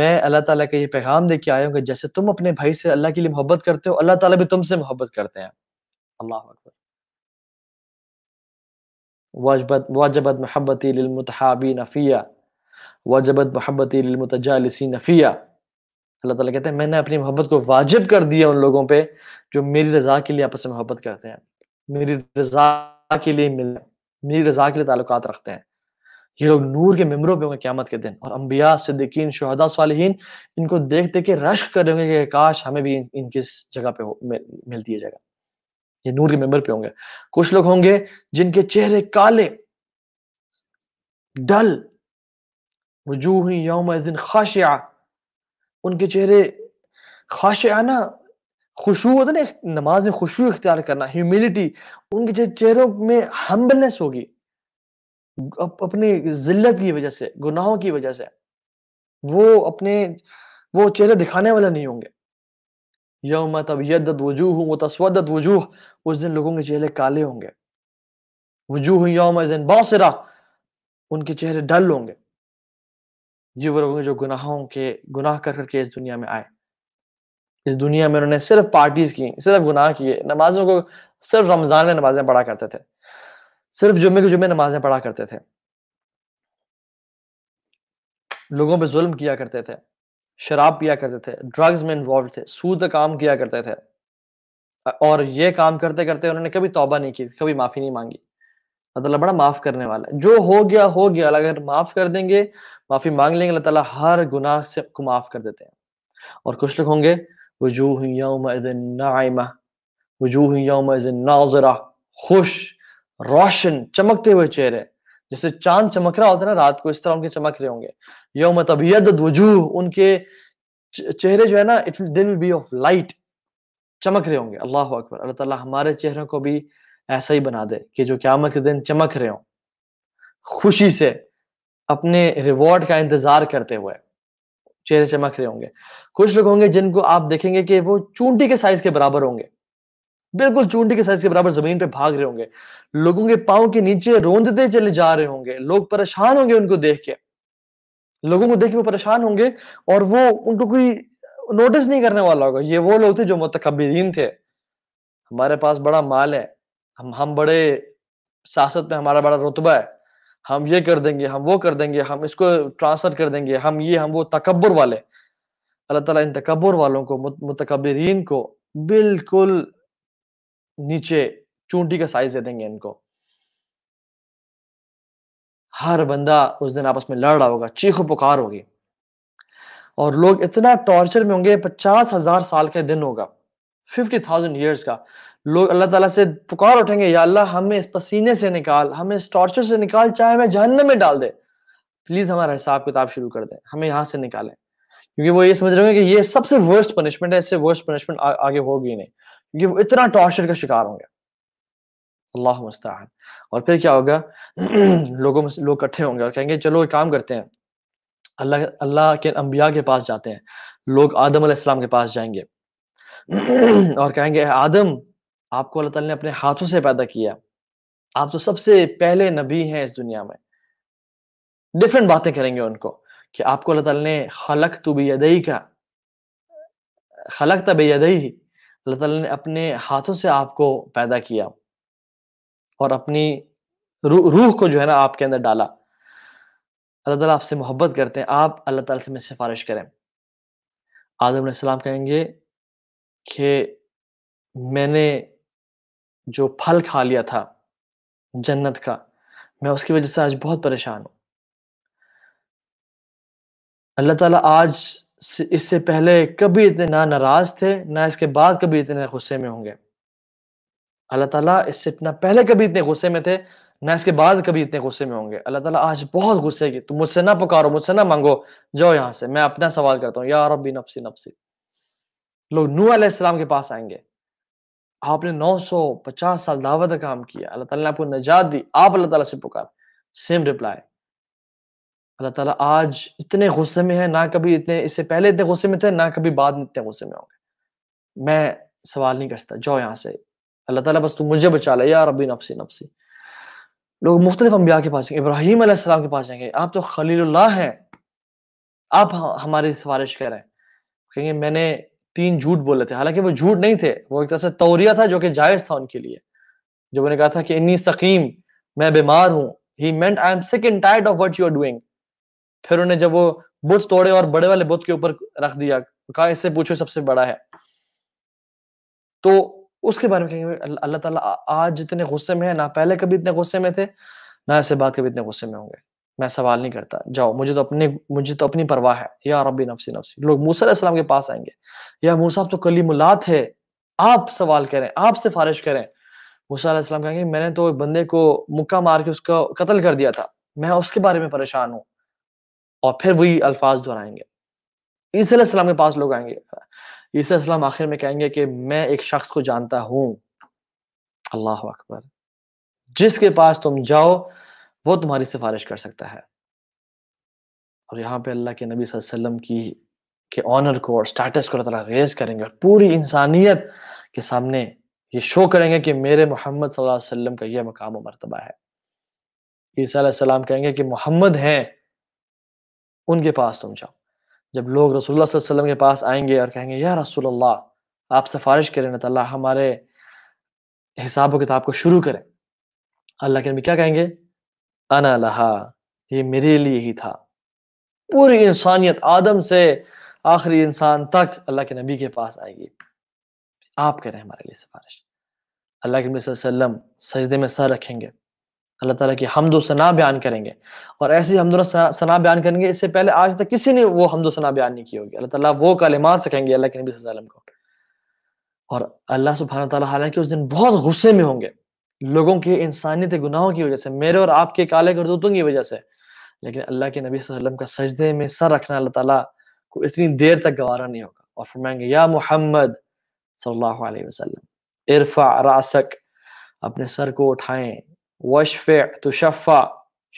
मैं अल्लाह तला का ये पैगाम दे के आया हूँ कि जैसे तुम अपने भाई से अल्लाह के लिए मोहब्बत करते हो अल्लाह तला भी तुमसे मोहब्बत करते हैं अल्लाह अकबर वाजबत वाजबत महब्बती नफिया वाजबत महब्बती नफिया अल्लाह ताला कहते हैं मैंने अपनी मोहब्बत को वाजिब कर दिया उन लोगों पे जो मेरी रजा के लिए आपस में मोहब्बत करते हैं मेरी रजा के लिए मिल मेरी रजा के लिए ताल्लुक रखते हैं ये लोग नूर के मेम्बरों पे होंगे क्यामत के दिन और अम्बिया सिद्दीकीन शहदा सालहीन इनको देख देख के रश्क करेंगे कि काश हमें भी इन, इनकी जगह पे हो मिल, मिलती है जगह ये नूर के मेम्बर पे होंगे कुछ लोग होंगे जिनके चेहरे काले डल वजूह यौम खाशिया उनके चेहरे खाश आना खुशबू होता ना नमाज में खुशबू इख्तियार करना ह्यूमिलिटी उनके चेहरों में हम्बलनेस होगी अपने अपनी जिल्लत की वजह से गुनाहों की वजह से वो अपने वो चेहरे दिखाने वाले नहीं होंगे यौम यदत वजूह व तस्वदत वजूह उस दिन लोगों के चेहरे काले होंगे वजूह यौम बासरा उनके चेहरे डल होंगे जी वो लोग जो गुनाहों के गुनाह कर करके इस दुनिया में आए इस दुनिया में उन्होंने सिर्फ पार्टीज की सिर्फ गुनाह किए नमाजों को सिर्फ रमजान में नमाजें पढ़ा करते थे सिर्फ जुम्मे के जुम्मे नमाजें पढ़ा करते थे लोगों पे जुल्म किया करते थे शराब पिया करते थे ड्रग्स में इन्वॉल्व थे सूद काम किया करते थे और ये काम करते करते उन्होंने कभी तौबा नहीं की कभी माफी नहीं मांगी मतलब बड़ा माफ करने वाला है जो हो गया हो गया अगर माफ कर देंगे माफी मांग लेंगे अल्लाह ताला हर गुनाह से को माफ कर देते हैं और कुछ लोग होंगे वजूह वजूह नाजरा खुश रोशन चमकते हुए चेहरे जैसे चांद चमक रहा होता है ना रात को इस तरह उनके चमक रहे होंगे योम तबियत वजूह उनके चेहरे जो है ना it they will be of light चमक रहे होंगे अल्लाह अकबर अल्लाह ताला हमारे चेहरे को भी ऐसा ही बना दे कि जो क्यामत के दिन चमक रहे हो खुशी से अपने रिवॉर्ड का इंतजार करते हुए चेहरे चमक रहे होंगे कुछ लोग होंगे जिनको आप देखेंगे कि वो चूंटी के साइज के बराबर होंगे बिल्कुल चूंटी के साइज के बराबर जमीन पे भाग रहे होंगे लोगों के पाओ के नीचे रोंदते चले जा रहे होंगे लोग परेशान होंगे उनको देख के लोगों को देख के वो परेशान होंगे और वो उनको कोई नोटिस नहीं करने वाला होगा ये वो लोग थे जो मतकबरीन थे हमारे पास बड़ा माल है हम हम बड़े सियासत में हमारा बड़ा रुतबा है हम ये कर देंगे हम वो कर देंगे हम इसको ट्रांसफर कर देंगे हम ये हम वो तकबर वाले अल्लाह ताला इन तकबर वालों को मुतकबरीन को बिल्कुल नीचे चूंटी का साइज दे देंगे इनको हर बंदा उस दिन आपस में लड़ रहा होगा चीख पुकार होगी और लोग इतना टॉर्चर में होंगे पचास हजार साल का दिन होगा फिफ्टी थाउजेंड ईयर्स का लोग अल्लाह ताला से पुकार उठेंगे या अल्लाह हमें इस पसीने से निकाल हमें इस टॉर्चर से निकाल चाहे हमें जहन्नम में डाल दे प्लीज हमारा हिसाब किताब शुरू कर दें हमें यहाँ से निकालें क्योंकि वो ये समझ रहे होंगे कि ये सबसे वर्स्ट पनिशमेंट है इससे वर्स्ट पनिशमेंट आगे होगी नहीं क्योंकि वो इतना टॉर्चर का शिकार होंगे अल्लाह मुस्तान और फिर क्या होगा लोगों में लोग इकट्ठे होंगे और कहेंगे चलो एक काम करते हैं अल्लाह अल्लाह के अम्बिया के पास जाते हैं लोग आदम के पास जाएंगे और कहेंगे आदम आपको अल्लाह ताला ने अपने हाथों से पैदा किया आप तो सबसे पहले नबी हैं इस दुनिया में डिफरेंट बातें करेंगे उनको कि आपको अल्लाह ताला ने खलक तो बेदई का खलक ही अल्लाह ताला ने अपने हाथों से आपको पैदा किया और अपनी रू, रूह को जो है ना आपके अंदर डाला अल्लाह ताला आपसे मोहब्बत करते हैं आप अल्लाह ताला से मैं सिफारिश करें आदम सलाम कहेंगे कि मैंने जो फल खा लिया था जन्नत का मैं उसकी वजह से आज बहुत परेशान हूं अल्लाह ताला आज इससे पहले कभी इतने ना नाराज थे ना इसके बाद कभी इतने गुस्से में होंगे अल्लाह ताला इससे ना पहले कभी इतने गुस्से में थे ना इसके बाद कभी इतने गुस्से में होंगे अल्लाह ताला आज बहुत गुस्से की तुम मुझसे ना पुकारो मुझसे ना मांगो जाओ यहां से मैं अपना सवाल करता हूँ यार नफसी नफसी लोग नू अलैहिस्सलाम के पास आएंगे आपने 950 साल दावत का काम किया अल्लाह ताला ने आपको नजात दी आप अल्लाह ताला से पुकार सेम रिप्लाई अल्लाह ताला आज इतने गुस्से में है ना कभी इतने इससे पहले इतने गुस्से में थे ना कभी बाद में इतने गुस्से में होंगे मैं सवाल नहीं करता जाओ यहाँ से अल्लाह ताला बस तू मुझे बचा ले या रबी नफसी नफसी लोग मुख्तलिफ अम्बिया के पास इब्राहिम अलैहिस्सलाम के पास जाएंगे आप तो खलील्ला हैं आप हमारी सिफारिश कर रहे हैं कहेंगे मैंने तीन झूठ बोले थे हालांकि वो झूठ नहीं थे वो एक तरह से तौरिया था जो कि जायज था उनके लिए जब उन्हें कहा था कि इन्नी सकीम मैं बीमार हूँ he meant I am sick and tired of what you are doing फिर उन्हें जब वो बुत तोड़े और बड़े वाले बुत के ऊपर रख दिया कहा इससे पूछो सबसे बड़ा है तो उसके बारे में कहेंगे अल्लाह ताला आज जितने गुस्से में है ना पहले कभी इतने गुस्से में थे ना ऐसे बात कभी इतने गुस्से में होंगे मैं सवाल नहीं करता जाओ मुझे तो अपने मुझे तो अपनी परवाह है या रबी नफसी नफसी लोग मूसा के पास आएंगे या मूसा तो कलीमुल्लात है आप सवाल करें आप सिफारिश करें मूसा कहेंगे मैंने तो एक बंदे को मुक्का मार के उसका कत्ल कर दिया था मैं उसके बारे में परेशान हूँ और फिर वही अल्फाज दोहराएंगे ईसीम के पास लोग आएंगे ईसीम आखिर में कहेंगे कि मैं एक शख्स को जानता हूँ अल्लाह अकबर जिसके पास तुम जाओ वो तुम्हारी सिफारिश कर सकता है और यहाँ पे अल्लाह के नबी वसल्लम की के ऑनर को और स्टेटस को अल्लाह रेज करेंगे और पूरी इंसानियत के सामने ये शो करेंगे कि मेरे मोहम्मद वसल्लम का यह मकाम व मरतबा है ईसा सलाम कहेंगे कि मोहम्मद हैं उनके पास तुम जाओ जब लोग रसूल वसल्लम के पास आएंगे और कहेंगे या रसूल आप सिफारिश करें ना तल्ला तो हमारे हिसाब व किताब को शुरू करें अल्लाह के नबी क्या कहेंगे अना लहा ये मेरे लिए ही था पूरी इंसानियत आदम से आखिरी इंसान तक अल्लाह के नबी के पास आएगी आप करें हमारे लिए सिफारिश अल्लाह के नबी वसल्लम सजदे में सर रखेंगे अल्लाह ताला की हमदो सना बयान करेंगे और ऐसी हमदो सना बयान करेंगे इससे पहले आज तक किसी ने वो हमदो सना बयान नहीं की होगी अल्लाह ताला वो मार सकेंगे अल्लाह के नबी वसल्लम को और अल्लाह सुबहाना ताला हालांकि उस दिन बहुत गुस्से में होंगे लोगों के इंसानियत गुनाहों की वजह से मेरे और आपके काले करतूतों की वजह से लेकिन अल्लाह के नबी वसल्लम का सजदे में सर रखना अल्लाह ताला को इतनी देर तक गवारा नहीं होगा और फरमाएंगे या मोहम्मद सल्लल्लाहु अलैहि वसल्लम इरफा रासक अपने सर को उठाएं वशफ़ तुशफ़ा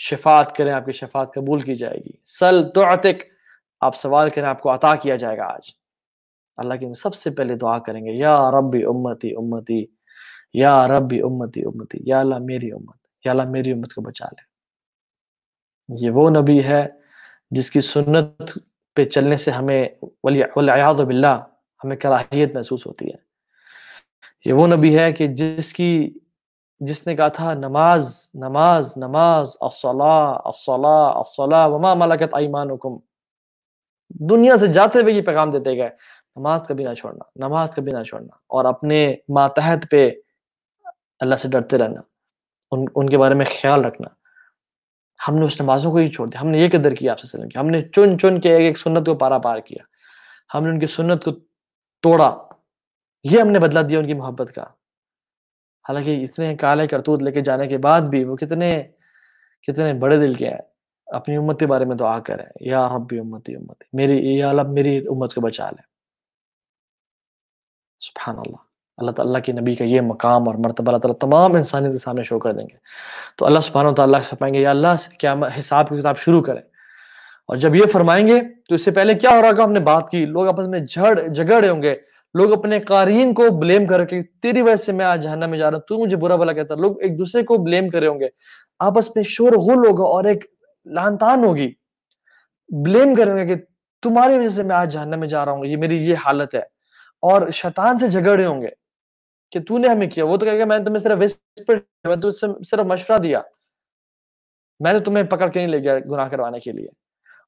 शफात करें आपकी शफात कबूल की जाएगी सल तो आप सवाल करें आपको अता किया जाएगा आज अल्लाह की सबसे पहले दुआ करेंगे या रबी उम्मती उम्मती या रबी उम्मती उम्मती या अल्लाह मेरी उम्मत या अल्लाह मेरी उम्मत को बचा ले ये वो नबी है जिसकी सुन्नत पे चलने से हमें बिल्ला हमें कराहियत महसूस होती है ये वो नबी है कि जिसकी जिसने कहा था नमाज नमाज नमाज असला असला असला वमा मलकत आईमान हुकुम दुनिया से जाते हुए ये पैगाम देते गए नमाज कभी ना छोड़ना नमाज कभी ना छोड़ना और अपने मातहत पे अल्लाह से डरते रहना उन उनके बारे में ख्याल रखना हमने उस नमाजों को ही छोड़ दिया हमने ये कदर किया आपसे सलम की हमने चुन चुन के एक एक सुन्नत को पारा पार किया हमने उनकी सुन्नत को तोड़ा ये हमने बदला दिया उनकी मोहब्बत का हालांकि इतने काले करतूत लेके जाने के बाद भी वो कितने कितने बड़े दिल के हैं अपनी उम्मत के बारे में तो आ है या रब्बी उम्मती उम्मत मेरी या लब मेरी उम्मत को बचा लें सुबहान अल्लाह अल्लाह ताला के नबी का ये मकाम और मरतबा अल्लाह ताला तमाम इंसानियत के सामने शो कर देंगे तो अल्लाह सुबहान तला पाएंगे या अल्लाह से क्या हिसाब के किताब शुरू करें और जब ये फरमाएंगे तो इससे पहले क्या हो रहा होगा हमने बात की लोग आपस में झड़ झगड़े होंगे लोग अपने कारीन को ब्लेम करके तेरी वजह से मैं आज जहना में जा रहा हूँ तू मुझे बुरा भला कहता लोग एक दूसरे को ब्लेम करे होंगे आपस में शोर गुल होगा और एक लानतान होगी ब्लेम करेंगे कि तुम्हारी वजह से मैं आज जहन्नम में जा रहा हूँ ये मेरी ये हालत है और शैतान से झगड़े होंगे कि तूने हमें किया वो तो कहेगा मैंने तुम्हें सिर्फ मैं तुम्हें सिर्फ मशवरा दिया मैंने तुम्हें पकड़ के नहीं ले गया गुनाह करवाने के लिए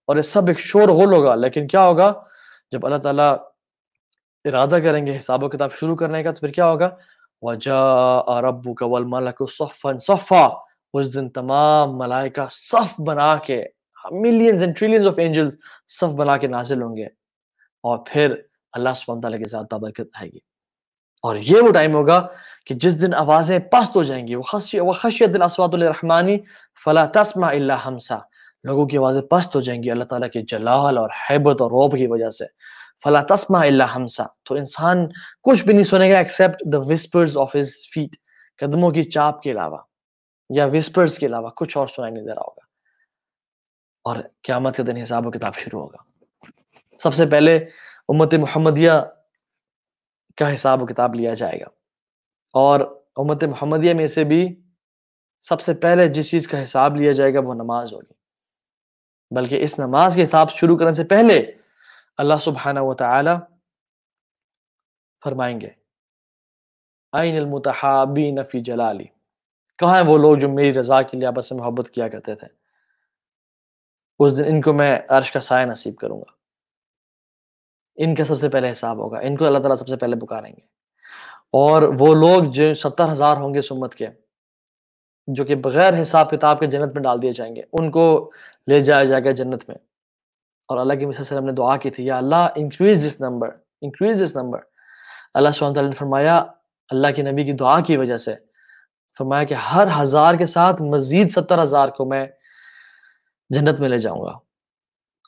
और ये सब एक शोर होल होगा लेकिन क्या होगा जब अल्लाह ताला इरादा करेंगे हिसाब किताब शुरू करने का तो फिर क्या होगा वजा रबू कवल मलक सफ़ा उस दिन तमाम मलाइका सफ बना के millions and trillions of angels सफ बना के नाजिल होंगे और फिर अल्लाह सुबह के साथ बरकत आएगी और ये वो टाइम होगा कि जिस दिन आवाज़ें पस्त हो जाएंगी वह खशियत असवातरहमानी फ़ला तस्मा इल्ला हमसा लोगों की आवाज़ें पस्त हो जाएंगी अल्लाह ताला के जलाल और हैबत और रौब की वजह से फला तस्मा इल्ला हमसा तो इंसान कुछ भी नहीं सुनेगा except the whispers of his feet कदमों की चाप के अलावा या विस्पर्स के अलावा कुछ और सुनाई नहीं दे रहा होगा और क्यामत के दिन हिसाब किताब शुरू होगा सबसे पहले उम्मत मुहम्मदिया का हिसाब किताब लिया जाएगा और उम्मत मोहम्मदिया में से भी सबसे पहले जिस चीज़ का हिसाब लिया जाएगा वो नमाज होगी बल्कि इस नमाज के हिसाब शुरू करने से पहले अल्लाह सुबहाना व तला फरमाएंगे आइन नफ़ी जलाली कहाँ हैं वो लोग जो मेरी रज़ा के लिए आपस में मोहब्बत किया करते थे उस दिन इनको मैं अर्श का साया नसीब करूँगा इनका सबसे पहले हिसाब होगा इनको अल्लाह ताला सबसे पहले पुकारेंगे और वो लोग जो सत्तर हजार होंगे सुमत के जो कि बगैर हिसाब किताब के जन्नत में डाल दिए जाएंगे उनको ले जाया जाएगा जन्नत में और अल्लाह के मिसल ने दुआ की थी या Allah increase this number increase this number Allah सुबह ने फरमाया अल्लाह के नबी की दुआ की वजह से फरमाया कि हर हज़ार के साथ मज़ीद सत्तर हज़ार को मैं जन्नत में ले जाऊंगा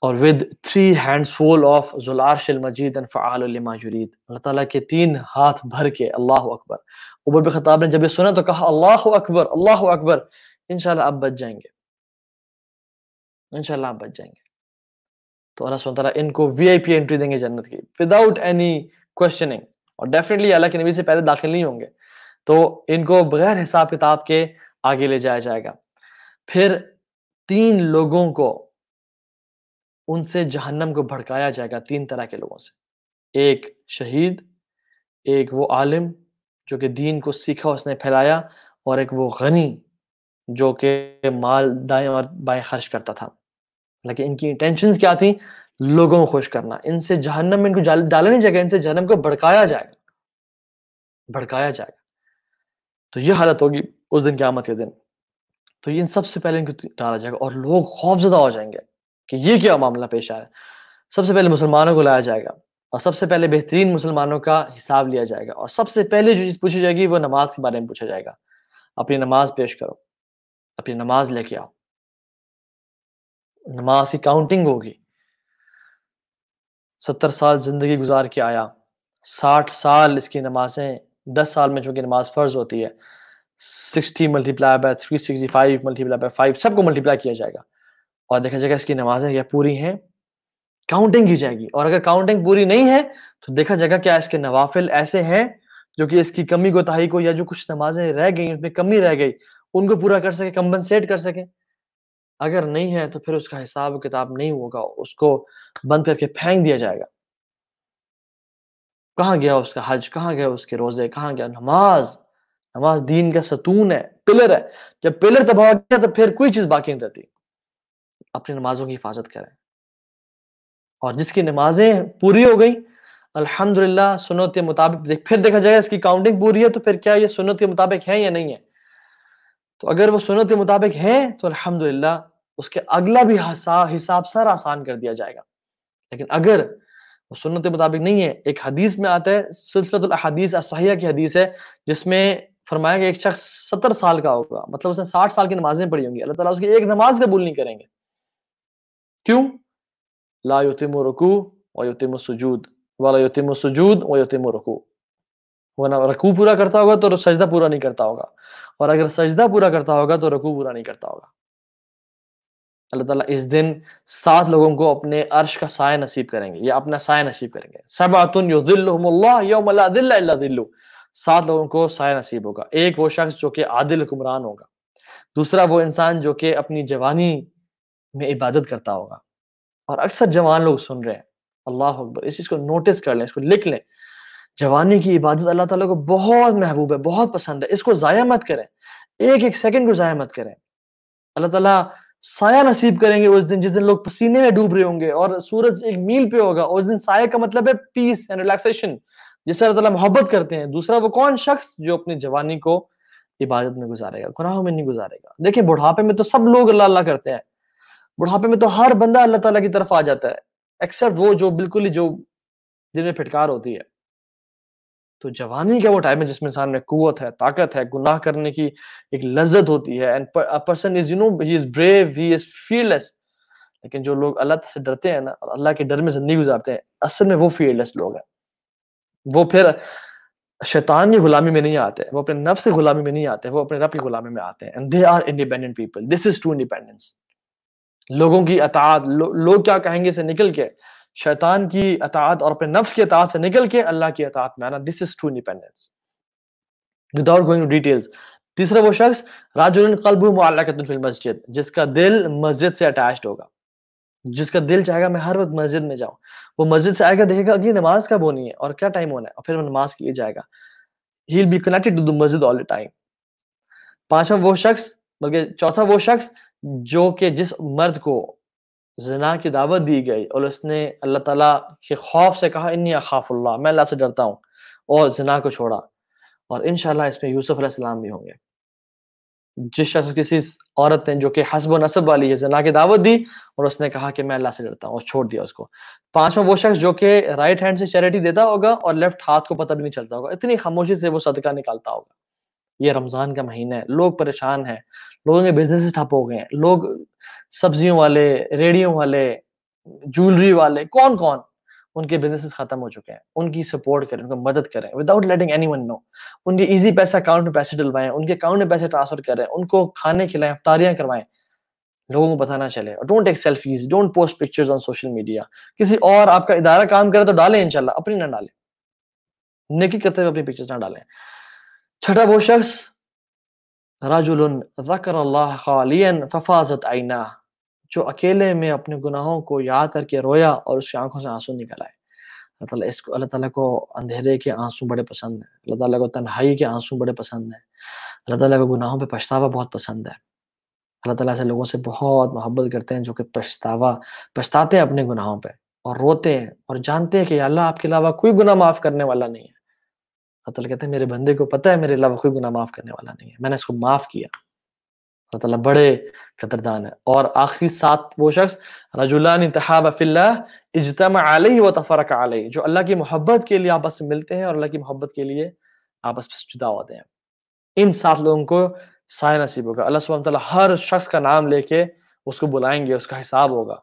और विद थ्री हैंड्सफुल ऑफ जुलार शिल मजीद एंड फ़ाल लमा युरीद अल्लाह ताला के तीन हाथ भर के अल्लाह अकबर उबर बिन खताब ने जब ये सुना तो कहा अल्लाह अकबर अल्लाह अकबर इंशाल्लाह आप बच जाएंगे इनशाला आप बच जाएंगे तो अल्लाह सुन तला इनको वीआईपी एंट्री देंगे जन्नत की विदाउट एनी क्वेश्चनिंग और डेफिनेटली अल्लाह के नबी से पहले दाखिल नहीं होंगे तो इनको बगैर हिसाब किताब के आगे ले जाया जाएगा फिर तीन लोगों को उनसे जहन्नम को भड़काया जाएगा तीन तरह के लोगों से एक शहीद एक वो आलिम जो कि दीन को सीखा उसने फैलाया और एक वो गनी जो कि माल दाएं और बाएं खर्च करता था लेकिन इनकी इंटेंशंस क्या थी लोगों को खुश करना इनसे जहन्नम में इनको डाला नहीं जाएगा इनसे जहन्नम को भड़काया जाएगा भड़काया जाएगा तो ये हालत होगी उस दिन आमद के दिन तो इन सबसे पहले इनको डाला जाएगा और लोग खौफजदा हो जाएंगे कि ये क्या मामला पेश आया सबसे पहले मुसलमानों को लाया जाएगा और सबसे पहले बेहतरीन मुसलमानों का हिसाब लिया जाएगा और सबसे पहले जो चीज़ पूछी जाएगी वो नमाज के बारे में पूछा जाएगा अपनी नमाज पेश करो अपनी नमाज लेके आओ नमाज की काउंटिंग होगी सत्तर साल जिंदगी गुजार के आया साठ साल इसकी नमाजें दस साल में चूंकि नमाज फर्ज होती है sixty multiply by three sixty five multiply by five सबको मल्टीप्लाई किया जाएगा और देखा जाएगा इसकी नमाजें क्या पूरी हैं काउंटिंग की जाएगी और अगर काउंटिंग पूरी नहीं है तो देखा जाएगा क्या इसके नवाफिल ऐसे हैं जो कि इसकी कमी गोताही को या जो कुछ नमाजें रह गई उसमें कमी रह गई उनको पूरा कर सके कंपनसेट कर सके अगर नहीं है तो फिर उसका हिसाब किताब नहीं होगा उसको बंद करके फेंक दिया जाएगा कहाँ गया उसका हज कहाँ गया उसके रोजे कहाँ गया नमाज नमाज दीन का सतून है पिलर है जब पिलर तबाह गया तो फिर कोई चीज बाकी नहीं रहती अपनी नमाजों की हिफाजत करें और जिसकी नमाजें पूरी हो गई अल्हम्दुलिल्लाह सुनत के मुताबिक फिर देखा जाएगा इसकी काउंटिंग पूरी है तो फिर क्या ये सुनत के मुताबिक है या नहीं है तो अगर वो सुनत के मुताबिक है तो अल्हम्दुलिल्लाह उसके अगला भी हिसाब सर आसान कर दिया जाएगा लेकिन अगर वो सुनत के मुताबिक नहीं है एक हदीस में आता है सिलसिलतुलहदीस असहिया की हदीस है जिसमें फरमाया कि एक शख्स सत्तर साल का होगा मतलब उसने साठ साल की नमाजें पढ़ी होंगी अल्लाह ताला उसकी एक नमाज कबूल नहीं करेंगे क्यों ला युतिमो रकू व योतिम वाला योतिम सजूद व रकू वो ना रकू पूरा करता होगा तो सजदा पूरा नहीं करता होगा और अगर सजदा पूरा करता होगा तो रकू पूरा नहीं करता होगा अल्लाह ताला इस दिन सात लोगों को अपने अर्श का साय नसीब करेंगे या अपना साय नसीब करेंगे सबातुन सात लोगों को साय नसीब होगा एक वो शख्स जो कि आदिल हुक्मरान होगा दूसरा वो इंसान जो कि अपनी जवानी में इबादत करता होगा और अक्सर जवान लोग सुन रहे हैं अल्लाह अकबर इस चीज़ को नोटिस कर लें इसको लिख लें जवानी की इबादत अल्लाह ताला को बहुत महबूब है बहुत पसंद है इसको ज़ाया मत करें एक एक सेकंड को ज़ाया मत करें अल्लाह ताला साया नसीब करेंगे उस दिन जिस दिन लोग पसीने में डूब रहे होंगे और सूरज एक मील पे होगा उस दिन साया का मतलब है पीस एंड रिलैक्सेशन जिससे अल्लाह ताला मोहब्बत करते हैं दूसरा वो कौन शख्स जो अपनी जवानी को इबादत में गुजारेगा गुनाहों में नहीं गुजारेगा देखिए बुढ़ापे में तो सब लोग अल्लाह अल्लाह करते हैं बुढ़ापे में तो हर बंदा अल्लाह ताला की तरफ आ जाता है एक्सेप्ट वो जो बिल्कुल ही जो जिनमें फिटकार होती है तो जवानी का वो टाइम है जिसमें इंसान में कुत है ताकत है गुनाह करने की एक लज्जत होती है and person is you know he is brave he is fearless लेकिन जो लोग अल्लाह से डरते हैं ना अल्लाह के डर में जिंदगी गुजारते हैं असल में वो फीललेस लोग हैं वो फिर शैतान की गुलामी में नहीं आते वो अपने नफ्स की गुलामी में नहीं आते वो अपने रब की गुलामी में आते हैं and they are independent people this is true independence लोगों की अतात लोग लो, क्या कहेंगे से निकल के शैतान की अतात और अपने नफ्स की अतात से निकल के अल्लाह की अतात में आना this is true independence without going to details तीसरा वो शख्स राजुल कलबू मस्जिद जिसका दिल मस्जिद से अटैच होगा जिसका दिल चाहेगा मैं हर वक्त मस्जिद में जाऊं वो मस्जिद से आएगा देखेगा अगली नमाज कब होनी है और क्या टाइम होना है और फिर वो नमाज के लिए जाएगा ही मस्जिद ऑल द टाइम पांचवा वो शख्स बल्कि चौथा वो शख्स जो कि जिस मर्द को जना की दावत दी गई और उसने अल्लाह ताला के खौफ से कहा इन अखाफुल्ला मैं अल्लाह से डरता हूँ और जना को छोड़ा और इन इसमें यूसुफ सलाम भी होंगे जिस शख्स किसी औरत ने जो कि हसब नसब वाली है जना की दावत दी और उसने कहा कि मैं अल्लाह से डरता हूँ और छोड़ दिया उसको पांचवा वो शख्स जो कि राइट हैंड से चैरिटी देता होगा और लेफ्ट हाथ को पता भी नहीं चलता होगा इतनी खामोशी से वो सदका निकालता होगा ये रमजान का महीना है लोग परेशान हैं लोगों के बिजनेस ठप हो गए हैं लोग सब्जियों वाले रेडियो वाले ज्वेलरी वाले कौन कौन उनके बिजनेसेस खत्म हो चुके हैं उनकी सपोर्ट करें उनको मदद करें विदाउट लेटिंग एनी नो उनके इजी पैसे अकाउंट में पैसे डलवाएं उनके अकाउंट में पैसे ट्रांसफर करें उनको खाने खिलाएं अफ्तारियां करवाएं लोगों को बताना ना चले don't take selfies don't post pictures on social media किसी और आपका इदारा काम करे तो डालें इनशाला अपनी ना डालें नेकी करते हुए अपनी पिक्चर्स ना डालें छठा वो शख्स रजुल ज़कर अल्लाह खालियन फफाजत आइना जो अकेले में अपने गुनाहों को याद करके रोया और उसकी आंखों से आंसू निकल आए अल्लाह ताला इसको अल्लाह ताला को अंधेरे के आंसू बड़े पसंद हैं अल्लाह ताला को तन्हाई के आंसू बड़े पसंद हैं अल्लाह ताला को गुनाहों पर पछतावा बहुत पसंद है अल्लाह ताला से लोगों से बहुत मोहब्बत करते हैं जो कि पछतावा पछताते हैं अपने गुनाहों पर और रोते हैं और जानते हैं कि अल्लाह आपके अलावा कोई गुना माफ़ करने वाला नहीं है हाँ, तो अल्लाह कहते हैं मेरे बंदे को पता है मेरे अलावा कोई गुना माफ़ करने वाला नहीं है मैंने इसको माफ़ किया अल्लाह तला बड़े कदरदान है और आखिरी सात वो शख्स रजुल्ला तहाब फिल्ला इजतम आलही व तफरक आलही जो अल्लाह की मोहब्बत के लिए आपस में मिलते हैं और अल्लाह की मोहब्बत के लिए आपस में जुदा होते हैं इन सात लोगों को साय नसीब होगा अल्लाह सुबह हर शख्स का नाम लेके उसको बुलाएंगे उसका हिसाब होगा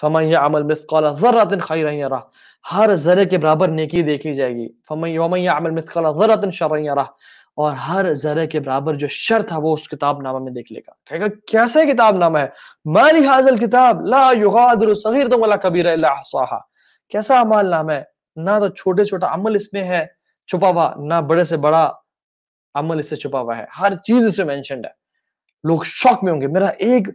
फमैया अमल मिसकला ज़र्रतिन खैरन यरा हर ज़रे के बराबर नेकी देखी जाएगी फमैया अमल मिसकला ज़र्रतिन शरन यरा और हर जरे के बराबर जो शर था वो उस किताब नामा में देख लेगा कहेगा कैसे किताब नामा है मानी हाजल किताब ला तो वाला कबीर कैसा अमाल नाम है ना तो छोटे छोटा अमल इसमें है छुपा हुआ ना बड़े से बड़ा अमल इससे छुपा हुआ है हर चीज इसमें मेंशनड है लोग शौक में होंगे मेरा एक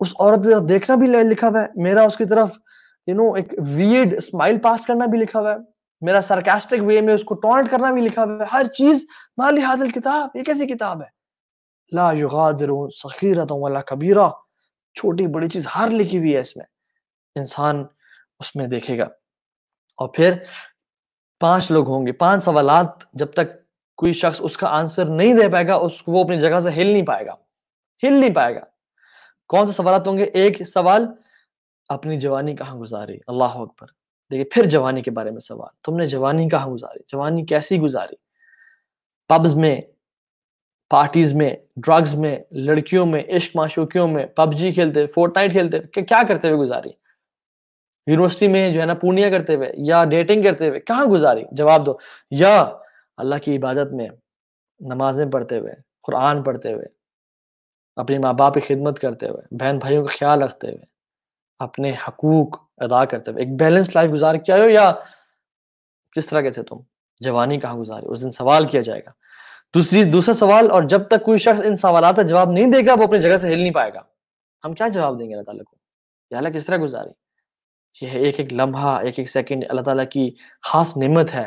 उस औरत की तरफ देखना भी लिखा हुआ है मेरा उसकी तरफ यू नो एक वियर्ड स्माइल पास करना भी लिखा हुआ है मेरा सरकास्टिक वे में उसको टॉन्ट करना भी लिखा हुआ है हर चीज माली हादिल किताब ये कैसी किताब है ला युगादिर सखीरत वाला कबीरा छोटी बड़ी चीज हर लिखी हुई है इसमें इंसान उसमें देखेगा और फिर पांच लोग होंगे पांच सवाल जब तक कोई शख्स उसका आंसर नहीं दे पाएगा उसको वो अपनी जगह से हिल नहीं पाएगा हिल नहीं पाएगा कौन से सवाल होंगे एक सवाल अपनी जवानी कहाँ गुजारी अल्लाह अकबर देखिए फिर जवानी के बारे में सवाल तुमने जवानी कहाँ गुजारी जवानी कैसी गुजारी पब्स में पार्टीज में ड्रग्स में लड़कियों में इश्क माशुकियों में पबजी खेलते फोर्थ नाइट खेलते क्या करते हुए गुजारी यूनिवर्सिटी में जो है ना पूर्णिया करते हुए या डेटिंग करते हुए कहाँ गुजारी जवाब दो या अल्लाह की इबादत में नमाजें पढ़ते हुए कुरान पढ़ते हुए अपने माँ बाप की खिदमत करते हुए बहन भाइयों का ख्याल रखते हुए अपने हकूक अदा करते हुए एक बैलेंस लाइफ गुजार के हो या किस तरह के थे तुम जवानी कहाँ गुजारे उस दिन सवाल किया जाएगा दूसरी दूसरा सवाल और जब तक कोई शख्स इन सवाल का जवाब नहीं देगा वो अपनी जगह से हिल नहीं पाएगा हम क्या जवाब देंगे अल्लाह ताला को अल्लाह किस तरह गुजारी यह एक एक लम्हा एक एक सेकंड अल्लाह ताला की खास नेमत है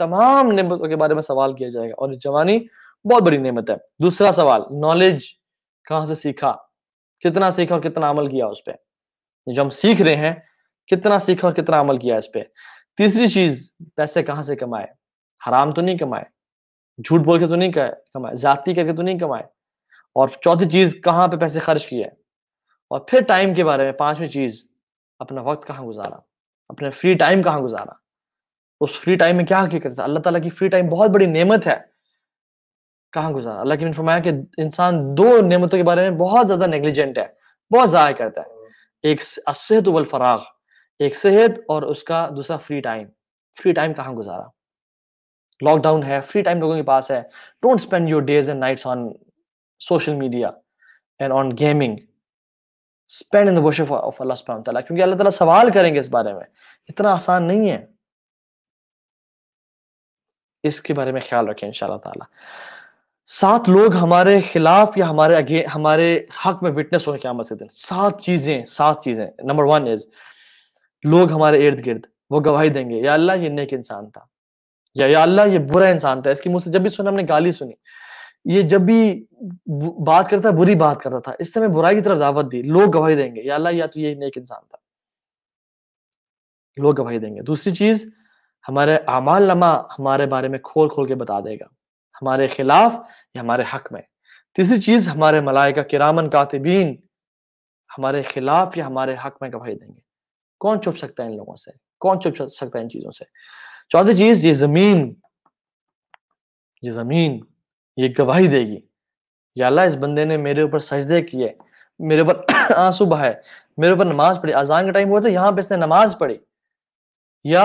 तमाम नेमतों के बारे में सवाल किया जाएगा और जवानी बहुत बड़ी नेमत है दूसरा सवाल नॉलेज कहाँ से सीखा कितना सीखा और कितना अमल किया उस पर जो हम सीख रहे हैं कितना सीखा और कितना अमल किया इस पर तीसरी चीज पैसे कहाँ से कमाए हराम तो नहीं कमाए झूठ बोल के तो नहीं कमाए जाति करके तो नहीं कमाए और चौथी चीज कहाँ पे पैसे खर्च किए और फिर टाइम के बारे में पांचवी चीज अपना वक्त कहाँ गुजारा अपने फ्री टाइम कहाँ गुजारा उस फ्री टाइम में क्या करता अल्लाह ताला की फ्री टाइम बहुत बड़ी नेमत है कहाँ गुजारा अल्लाह की फरमाया कि इंसान दो नियमतों के बारे में बहुत ज्यादा नेग्लिजेंट है बहुत ज़्यादा करता है एक सेहत वल फराग एक सेहत और उसका दूसरा फ्री टाइम फ्री टाइम कहाँ गुजारा लॉकडाउन है फ्री टाइम लोगों के पास है don't spend your days and nights on social media and on gaming spend in the of Allah क्योंकि अल्लाह ताला सवाल करेंगे इस बारे में इतना आसान नहीं है इसके बारे में ख्याल रखें इन ताला सात लोग हमारे खिलाफ या हमारे अगे हमारे हक में विटनेस होने क्या के दिन सात चीजें सात चीजें नंबर वन इज लोग हमारे इर्द गिर्द वो गवाही देंगे या अल्लाह ये नेक इंसान था या या अल्लाह ये बुरा इंसान था इसकी मुझसे जब भी सुना हमने गाली सुनी ये जब भी बात करता है बुरी बात करता था इससे हमें बुराई की तरफ दावत दी लोग गवाही देंगे या अल्लाह या तो ये नेक इंसान था लोग गवाही देंगे दूसरी चीज हमारे अमाल लमा हमारे बारे में खोल खोल के बता देगा हमारे खिलाफ या हमारे हक में तीसरी चीज हमारे मलाइका किरामन कातिबीन हमारे खिलाफ या हमारे हक में गवाही देंगे कौन छुप सकता है इन लोगों से कौन छुप सकता है इन चीजों से चौथी चीज ये जमीन ये जमीन ये गवाही देगी या अल्लाह इस बंदे ने मेरे ऊपर सजदे किए मेरे ऊपर आंसू बहाए मेरे ऊपर नमाज पढ़ी अजान का टाइम हुआ था यहाँ पे इसने नमाज पढ़ी या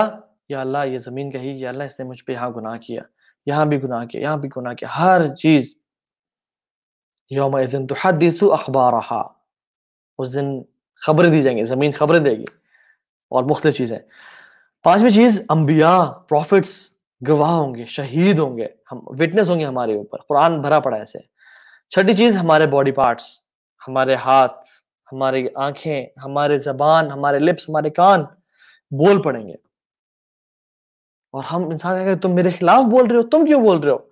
या अल्लाह ये जमीन कही या अल्लाह इसने मुझ पर यहाँ गुनाह किया यहाँ भी गुनाह किया यहाँ भी गुनाह किया हर चीज योम तो अखबार उस दिन खबरें दी जाएंगी जमीन खबरें देगी और मुख्त चीजें पांचवी चीज अंबिया प्रॉफिट्स गवाह होंगे शहीद होंगे हम विटनेस होंगे हमारे ऊपर कुरान भरा पड़ा ऐसे छठी चीज हमारे बॉडी पार्ट्स हमारे हाथ हमारी आंखें हमारे जबान हमारे लिप्स हमारे कान बोल पड़ेंगे और हम इंसान कहेंगे तुम मेरे खिलाफ बोल रहे हो तुम क्यों बोल रहे हो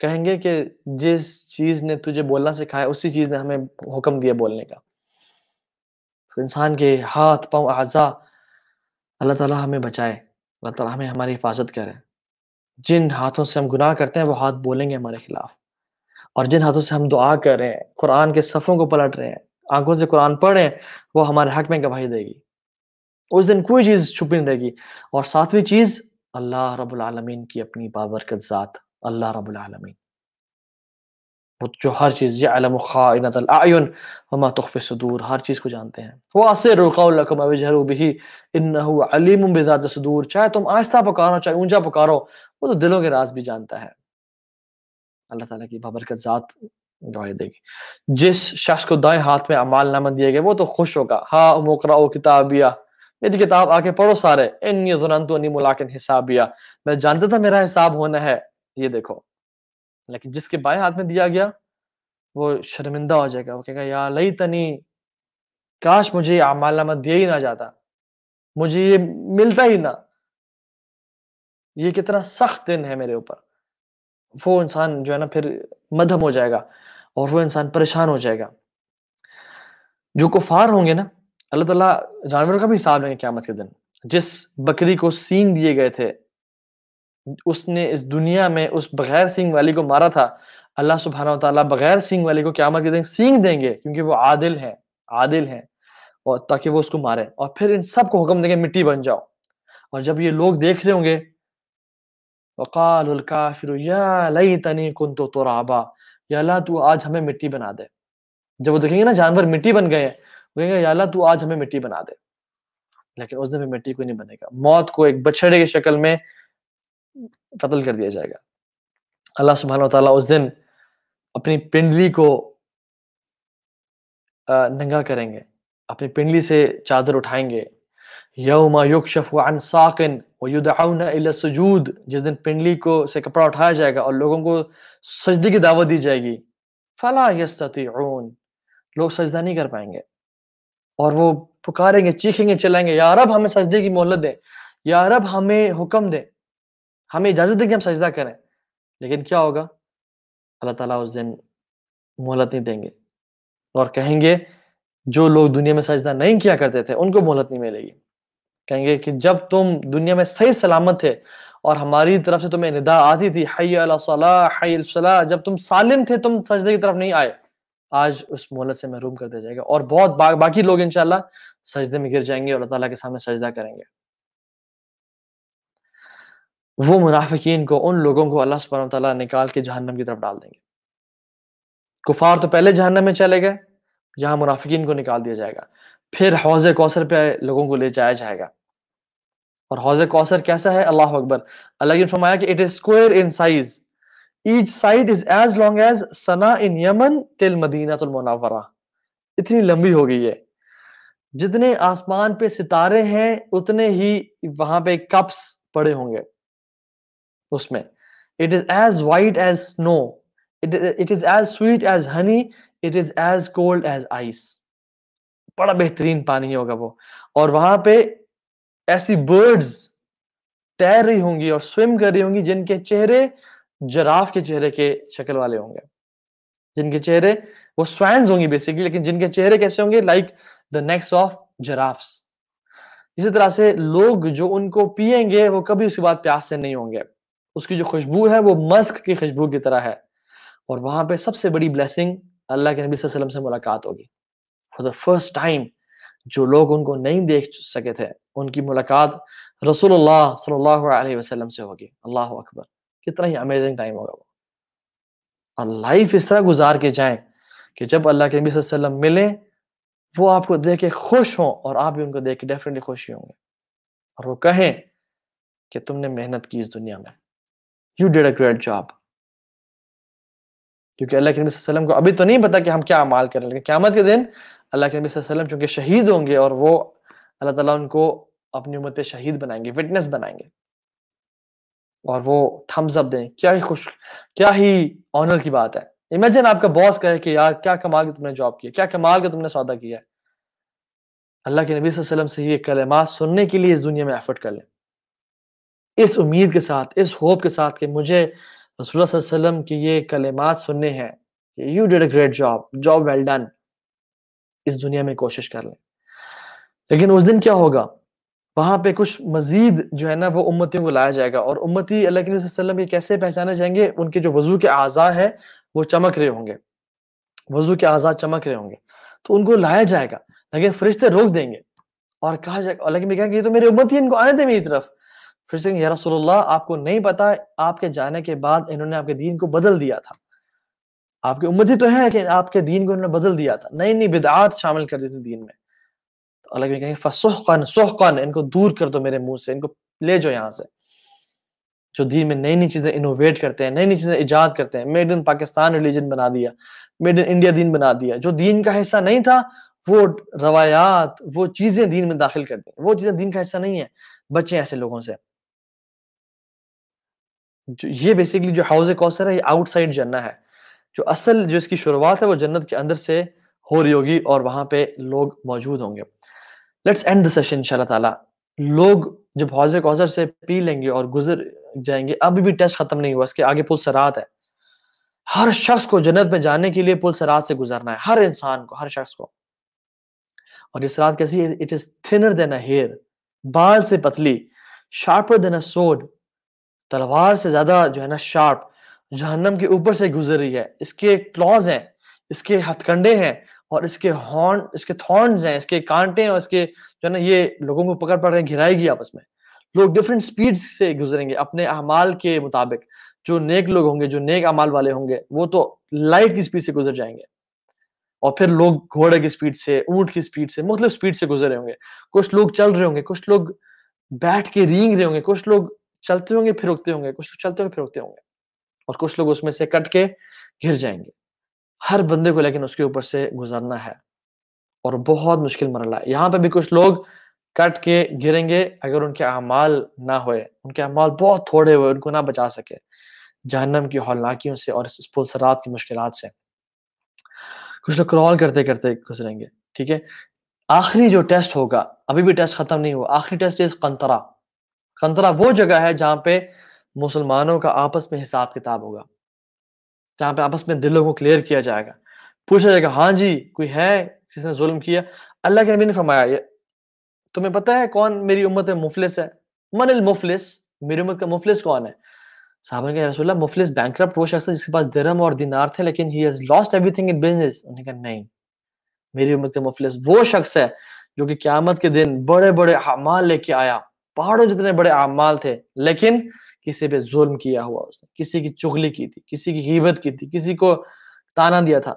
कहेंगे कि जिस चीज ने तुझे बोलना सिखाया उसी चीज ने हमें हुक्म दिया बोलने का तो इंसान के हाथ पांव आजा अल्लाह ताला हमें बचाए अल्लाह ताला हमें हमारी हिफाजत करे जिन हाथों से हम गुनाह करते हैं वो हाथ बोलेंगे हमारे खिलाफ और जिन हाथों से हम दुआ कर रहे हैं कुरान के सफ़ों को पलट रहे हैं आंखों से कुरान पढ़ रहे हैं वो हमारे हक में गवाही देगी उस दिन कोई चीज छुपी नहीं रहेगी और सातवीं चीज अल्लाह रब्बुल आलमीन की अपनी बाबरकत ज़ात अल्लाह रब्बुल आलमीन वो जो हर चीज़ सदूर हर चीज़ को जानते हैं वो असर अलीम सदूर चाहे तुम आहिस्ता पकारो चाहे ऊंचा पकारो वो तो दिलों के राज भी जानता है अल्लाह ताला की बाबरकत ज़ात गवाही देगी जिस शख्स को दाएं हाथ में अमाल नामा दिया गया वो तो खुश होगा हा मोकरा किताबिया मेरी किताब तो आके पढ़ो सारे इन ये मुलाकिन हिसाबिया मैं जानता था मेरा हिसाब होना है ये देखो लेकिन जिसके बाएं हाथ में दिया गया वो शर्मिंदा हो जाएगा वो कहेगा यार लई तनी काश मुझे अमालनामा दिया ही ना जाता मुझे ये मिलता ही ना ये कितना सख्त दिन है मेरे ऊपर वो इंसान जो है ना फिर मधम हो जाएगा और वो इंसान परेशान हो जाएगा जो कुफार होंगे ना अल्लाह तला जानवरों का भी हिसाब लेंगे क्यामत के दिन जिस बकरी को सींग दिए गए थे उसने इस दुनिया में उस बगैर सींग वाली को मारा था अल्लाह सुबहाना तला बगैर सींग वाली को क्यामत के दिन सींग देंगे क्योंकि वो आदिल है आदिल है और ताकि वो उसको मारे और फिर इन सब को हुक्म देंगे मिट्टी बन जाओ और जब ये लोग देख रहे होंगे तो राबा या तू आज हमें मिट्टी बना दे जब वो देखेंगे ना जानवर मिट्टी बन गए हैं वो कहेगा अल्लाह तू आज हमें मिट्टी बना दे लेकिन उस दिन फिर मिट्टी कोई नहीं बनेगा मौत को एक बछड़े की शक्ल में कत्ल कर दिया जाएगा अल्लाह सुबहान तला उस दिन अपनी पिंडली को नंगा करेंगे अपनी पिंडली से चादर उठाएंगे यौमा युकशफ अन साकिन जिस दिन पिंडली को से कपड़ा उठाया जाएगा और लोगों को सजदे की दावत दी जाएगी फला लोग सजदा नहीं कर पाएंगे और वो पुकारेंगे चीखेंगे चलाएंगे या रब हमें सजदे की मोहलत दें या हमें हुक्म दें हमें इजाजत दें कि हम सजदा करें लेकिन क्या होगा अल्लाह ताला उस दिन मोहलत नहीं देंगे और कहेंगे जो लोग दुनिया में सजदा नहीं किया करते थे उनको मोहलत नहीं मिलेगी कहेंगे कि जब तुम दुनिया में सही सलामत थे और हमारी तरफ से तुम्हें निदा आती थी हई सला जब तुम सालिम थे तुम सजदे की तरफ नहीं आए आज उस मोहलत से महरूम कर दिया जाएगा और बहुत बा, बाकी लोग इनशाला सजदे में गिर जाएंगे और अल्लाह के सामने सजदा करेंगे वो मुनाफिकीन को उन लोगों को अल्लाह सुबह तला निकाल के जहन्नम की तरफ डाल देंगे कुफार तो पहले जहन्नम में चले गए यहां मुनाफिकीन को निकाल दिया जाएगा फिर हौज कौसर पे लोगों को ले जाया जाएगा और हौज कौसर कैसा है अल्लाह अकबर अल्लाह ने फरमाया कि it is square in size each side is as long as Sana in Yemen till Madinatul Munawwara इतनी लंबी हो गई है जितने आसमान पे सितारे हैं उतने ही वहां पे कप्स पड़े होंगे उसमें it is as white as snow it it is as sweet as honey it is as cold as ice बड़ा बेहतरीन पानी होगा वो और वहां पे ऐसी बर्ड्स तैर रही होंगी और स्विम कर रही होंगी जिनके चेहरे जराफ के चेहरे के शक्ल वाले होंगे जिनके चेहरे वो स्वैंस होंगी बेसिकली लेकिन जिनके चेहरे कैसे होंगे like the necks of giraffe इसी तरह से लोग जो उनको पियेंगे वो कभी उसके बाद प्यास से नहीं होंगे उसकी जो खुशबू है वो मस्क की खुशबू की तरह है और वहां पे सबसे बड़ी ब्लेसिंग अल्लाह के नबी वसल्लम से मुलाकात होगी फॉर द फर्स्ट टाइम जो लोग उनको नहीं देख सके थे उनकी मुलाकात रसूलुल्लाह सल्लल्लाहु अलैहि वसल्लम से होगी अल्लाह अकबर कितना ही अमेजिंग टाइम होगा वो और लाइफ इस तरह गुजार के जाए कि जब अल्लाह के नबी वसल्लम मिले वो आपको देख के खुश हों और आप भी उनको देख के डेफिनेटली खुशी होंगे और वो कहें कि तुमने मेहनत की इस दुनिया में you did a great job क्योंकि अल्लाह के नबी वसल्लम को अभी तो नहीं पता कि हम क्या अमाल करें लेकिन क्यामत के दिन अल्लाह के नबी वसल्लम चूंकि शहीद होंगे और वो अल्लाह ताला उनको अपनी उम्र पे शहीद बनाएंगे विटनेस बनाएंगे और वो थम्स अप दें क्या ही खुश क्या ही ऑनर की बात है इमेजिन आपका बॉस कहे कि यार क्या कमाल के तुमने जॉब किया क्या कमाल के तुमने सौदा किया अल्लाह के नबी वसल्लम से ये कलमा सुनने के लिए इस दुनिया में एफर्ट कर लें इस उम्मीद के साथ इस होप के साथ कि मुझे रसुल्लम के ये कलमात सुनने हैं you did a great job job well done इस दुनिया में कोशिश कर लें लेकिन उस दिन क्या होगा वहां पे कुछ मजीद जो है ना वो उम्मतियों को लाया जाएगा और उम्मती अल्लाह के ये कैसे पहचाने जाएंगे उनके जो वजू के आज़ा है वो चमक रहे होंगे वजू के आज़ा चमक रहे होंगे तो उनको लाया जाएगा लेकिन फरिश्ते रोक देंगे और कहा जाएगा अल्लाह कहेंगे ये तो मेरी उम्मत ही इनको आने दे मेरी तरफ फिर कहेंगे रसोल्ला आपको नहीं पता आपके जाने के बाद इन्होंने आपके दीन को बदल दिया था आपकी उम्मत ही तो है कि आपके दीन को इन्होंने बदल दिया था नई नई बिदात शामिल कर दी थी दीन में तो अलग करें कहेंगे फसुहकन सोहकन इनको दूर कर दो मेरे मुंह से इनको ले जाओ यहाँ से जो दीन में नई नई चीजें इनोवेट करते हैं नई नई चीजें ईजाद करते हैं मेड इन पाकिस्तान रिलीजन बना दिया मेड इन इंडिया दीन बना दिया जो दीन का हिस्सा नहीं था वो रवायात वो चीजें दीन में दाखिल कर दी वो चीजें दीन का हिस्सा नहीं है बचे ऐसे लोगों से जो ये बेसिकली जो हाउस कौसर है ये आउटसाइड जन्ना है जो असल जो इसकी शुरुआत है वो जन्नत के अंदर से हो रही होगी और वहां पे लोग मौजूद होंगे लेट्स एंड द सेशन इंशाल्लाह ताला लोग जब हौजे कौजर से पी लेंगे और गुजर जाएंगे अभी भी टेस्ट खत्म नहीं हुआ इसके आगे पुल सरात है हर शख्स को जन्नत में जाने के लिए पुल सरात से गुजरना है हर इंसान को हर शख्स को और ये सरात कैसी है it is thinner than a hair बाल से पतली शार्पर देन अ सोड तलवार से ज्यादा जो है ना शार्प जहन्नम के ऊपर से गुजर रही है इसके क्लॉज हैं इसके हथकंडे हैं और इसके हॉर्न इसके थॉर्न्स हैं इसके कांटे हैं और इसके जो है ना ये लोगों को पकड़ पड़ रहे घिराएगी आपस में लोग डिफरेंट स्पीड से गुजरेंगे अपने अहमाल के मुताबिक जो नेक लोग होंगे जो नेक अमाल वाले होंगे वो तो लाइट की स्पीड से गुजर जाएंगे और फिर लोग घोड़े की स्पीड से ऊंट की स्पीड से मुख्तलिफ स्पीड से गुजर रहे होंगे कुछ लोग चल रहे होंगे कुछ लोग बैठ के रींग रहे होंगे कुछ लोग चलते होंगे फिर रुकते होंगे कुछ लोग चलते होंगे फिर रुकते होंगे और कुछ लोग उसमें से कट के घिर जाएंगे हर बंदे को लेकिन उसके ऊपर से गुजरना है और बहुत मुश्किल मरला है यहाँ पे भी कुछ लोग कट के गिरेंगे अगर उनके अमाल ना हुए उनके अमाल बहुत थोड़े हुए उनको ना बचा सके जहनम की हौलनाकियों से और पुलसरात की मुश्किल से कुछ लोग क्रॉल करते करते गुजरेंगे ठीक है आखिरी जो टेस्ट होगा अभी भी टेस्ट खत्म नहीं हुआ आखिरी टेस्ट इज कंतरा कंतरा वो जगह है जहाँ पे मुसलमानों का आपस में हिसाब किताब होगा जहां पे आपस में दिलों को क्लियर किया जाएगा पूछा जाएगा हाँ जी कोई है किसने जुल्म किया अल्लाह के नबी ने फरमाया तुम्हें पता है कौन मेरी उम्मत में मुफलिस है मन अल मुफलिस मेरी उम्मत का मुफलिस कौन है साहबा के मुफलिस बैंक वो शख्स जिसके पास दरम और दिनार थे लेकिन he has lost everything in business उन्होंने कहा नहीं मेरी उम्मत का मुफलिस वो शख्स है जो कि क्यामत के दिन बड़े बड़े अमाल लेके आया पहाड़ों जितने बड़े अमाल थे लेकिन किसी पे जुल्म किया हुआ उसने किसी की चुगली की थी किसी की हिबत की थी किसी को ताना दिया था